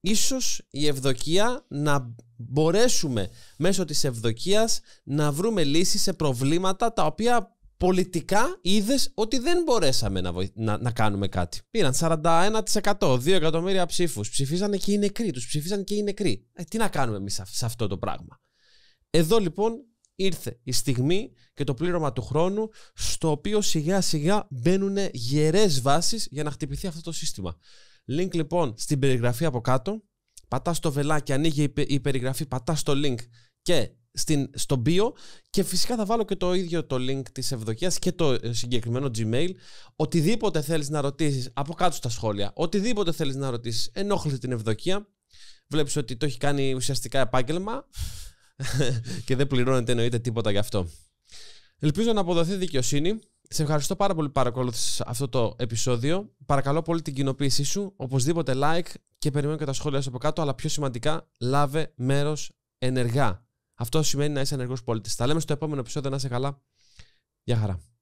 Ίσως η ευδοκία να μπορέσουμε μέσω της ευδοκίας να βρούμε λύσεις σε προβλήματα τα οποία πολιτικά είδες ότι δεν μπορέσαμε να, να, κάνουμε κάτι. Πήραν 41%, 2 εκατομμύρια ψήφους. Ψηφίσανε και οι νεκροί, τους ψηφίσανε και οι νεκροί. Ε, τι να κάνουμε εμείς σε αυτό το πράγμα. Εδώ λοιπόν ήρθε η στιγμή και το πλήρωμα του χρόνου στο οποίο σιγά σιγά μπαίνουν γερές βάσεις για να χτυπηθεί αυτό το σύστημα. Link λοιπόν στην περιγραφή από κάτω, πατάς το βελάκι, ανοίγει η περιγραφή, πατάς το link και στην, στο bio και φυσικά θα βάλω και το ίδιο το link της ευδοκίας και το ε, συγκεκριμένο Gmail. Οτιδήποτε θέλεις να ρωτήσεις από κάτω στα σχόλια, οτιδήποτε θέλεις να ρωτήσεις ενόχλησε την ευδοκία, βλέπεις ότι το έχει κάνει ουσιαστικά επάγγελμα, και δεν πληρώνετε εννοείται τίποτα γι' αυτό. Ελπίζω να αποδοθεί δικαιοσύνη. Σε ευχαριστώ πάρα πολύ που παρακολούθησε αυτό το επεισόδιο. Παρακαλώ πολύ την κοινοποίησή σου. Οπωσδήποτε like και περιμένω και τα σχόλια σου από κάτω. Αλλά πιο σημαντικά, λάβε μέρος ενεργά. Αυτό σημαίνει να είσαι ενεργός πολίτης. Τα λέμε στο επόμενο επεισόδιο. Να είσαι καλά. Γεια χαρά.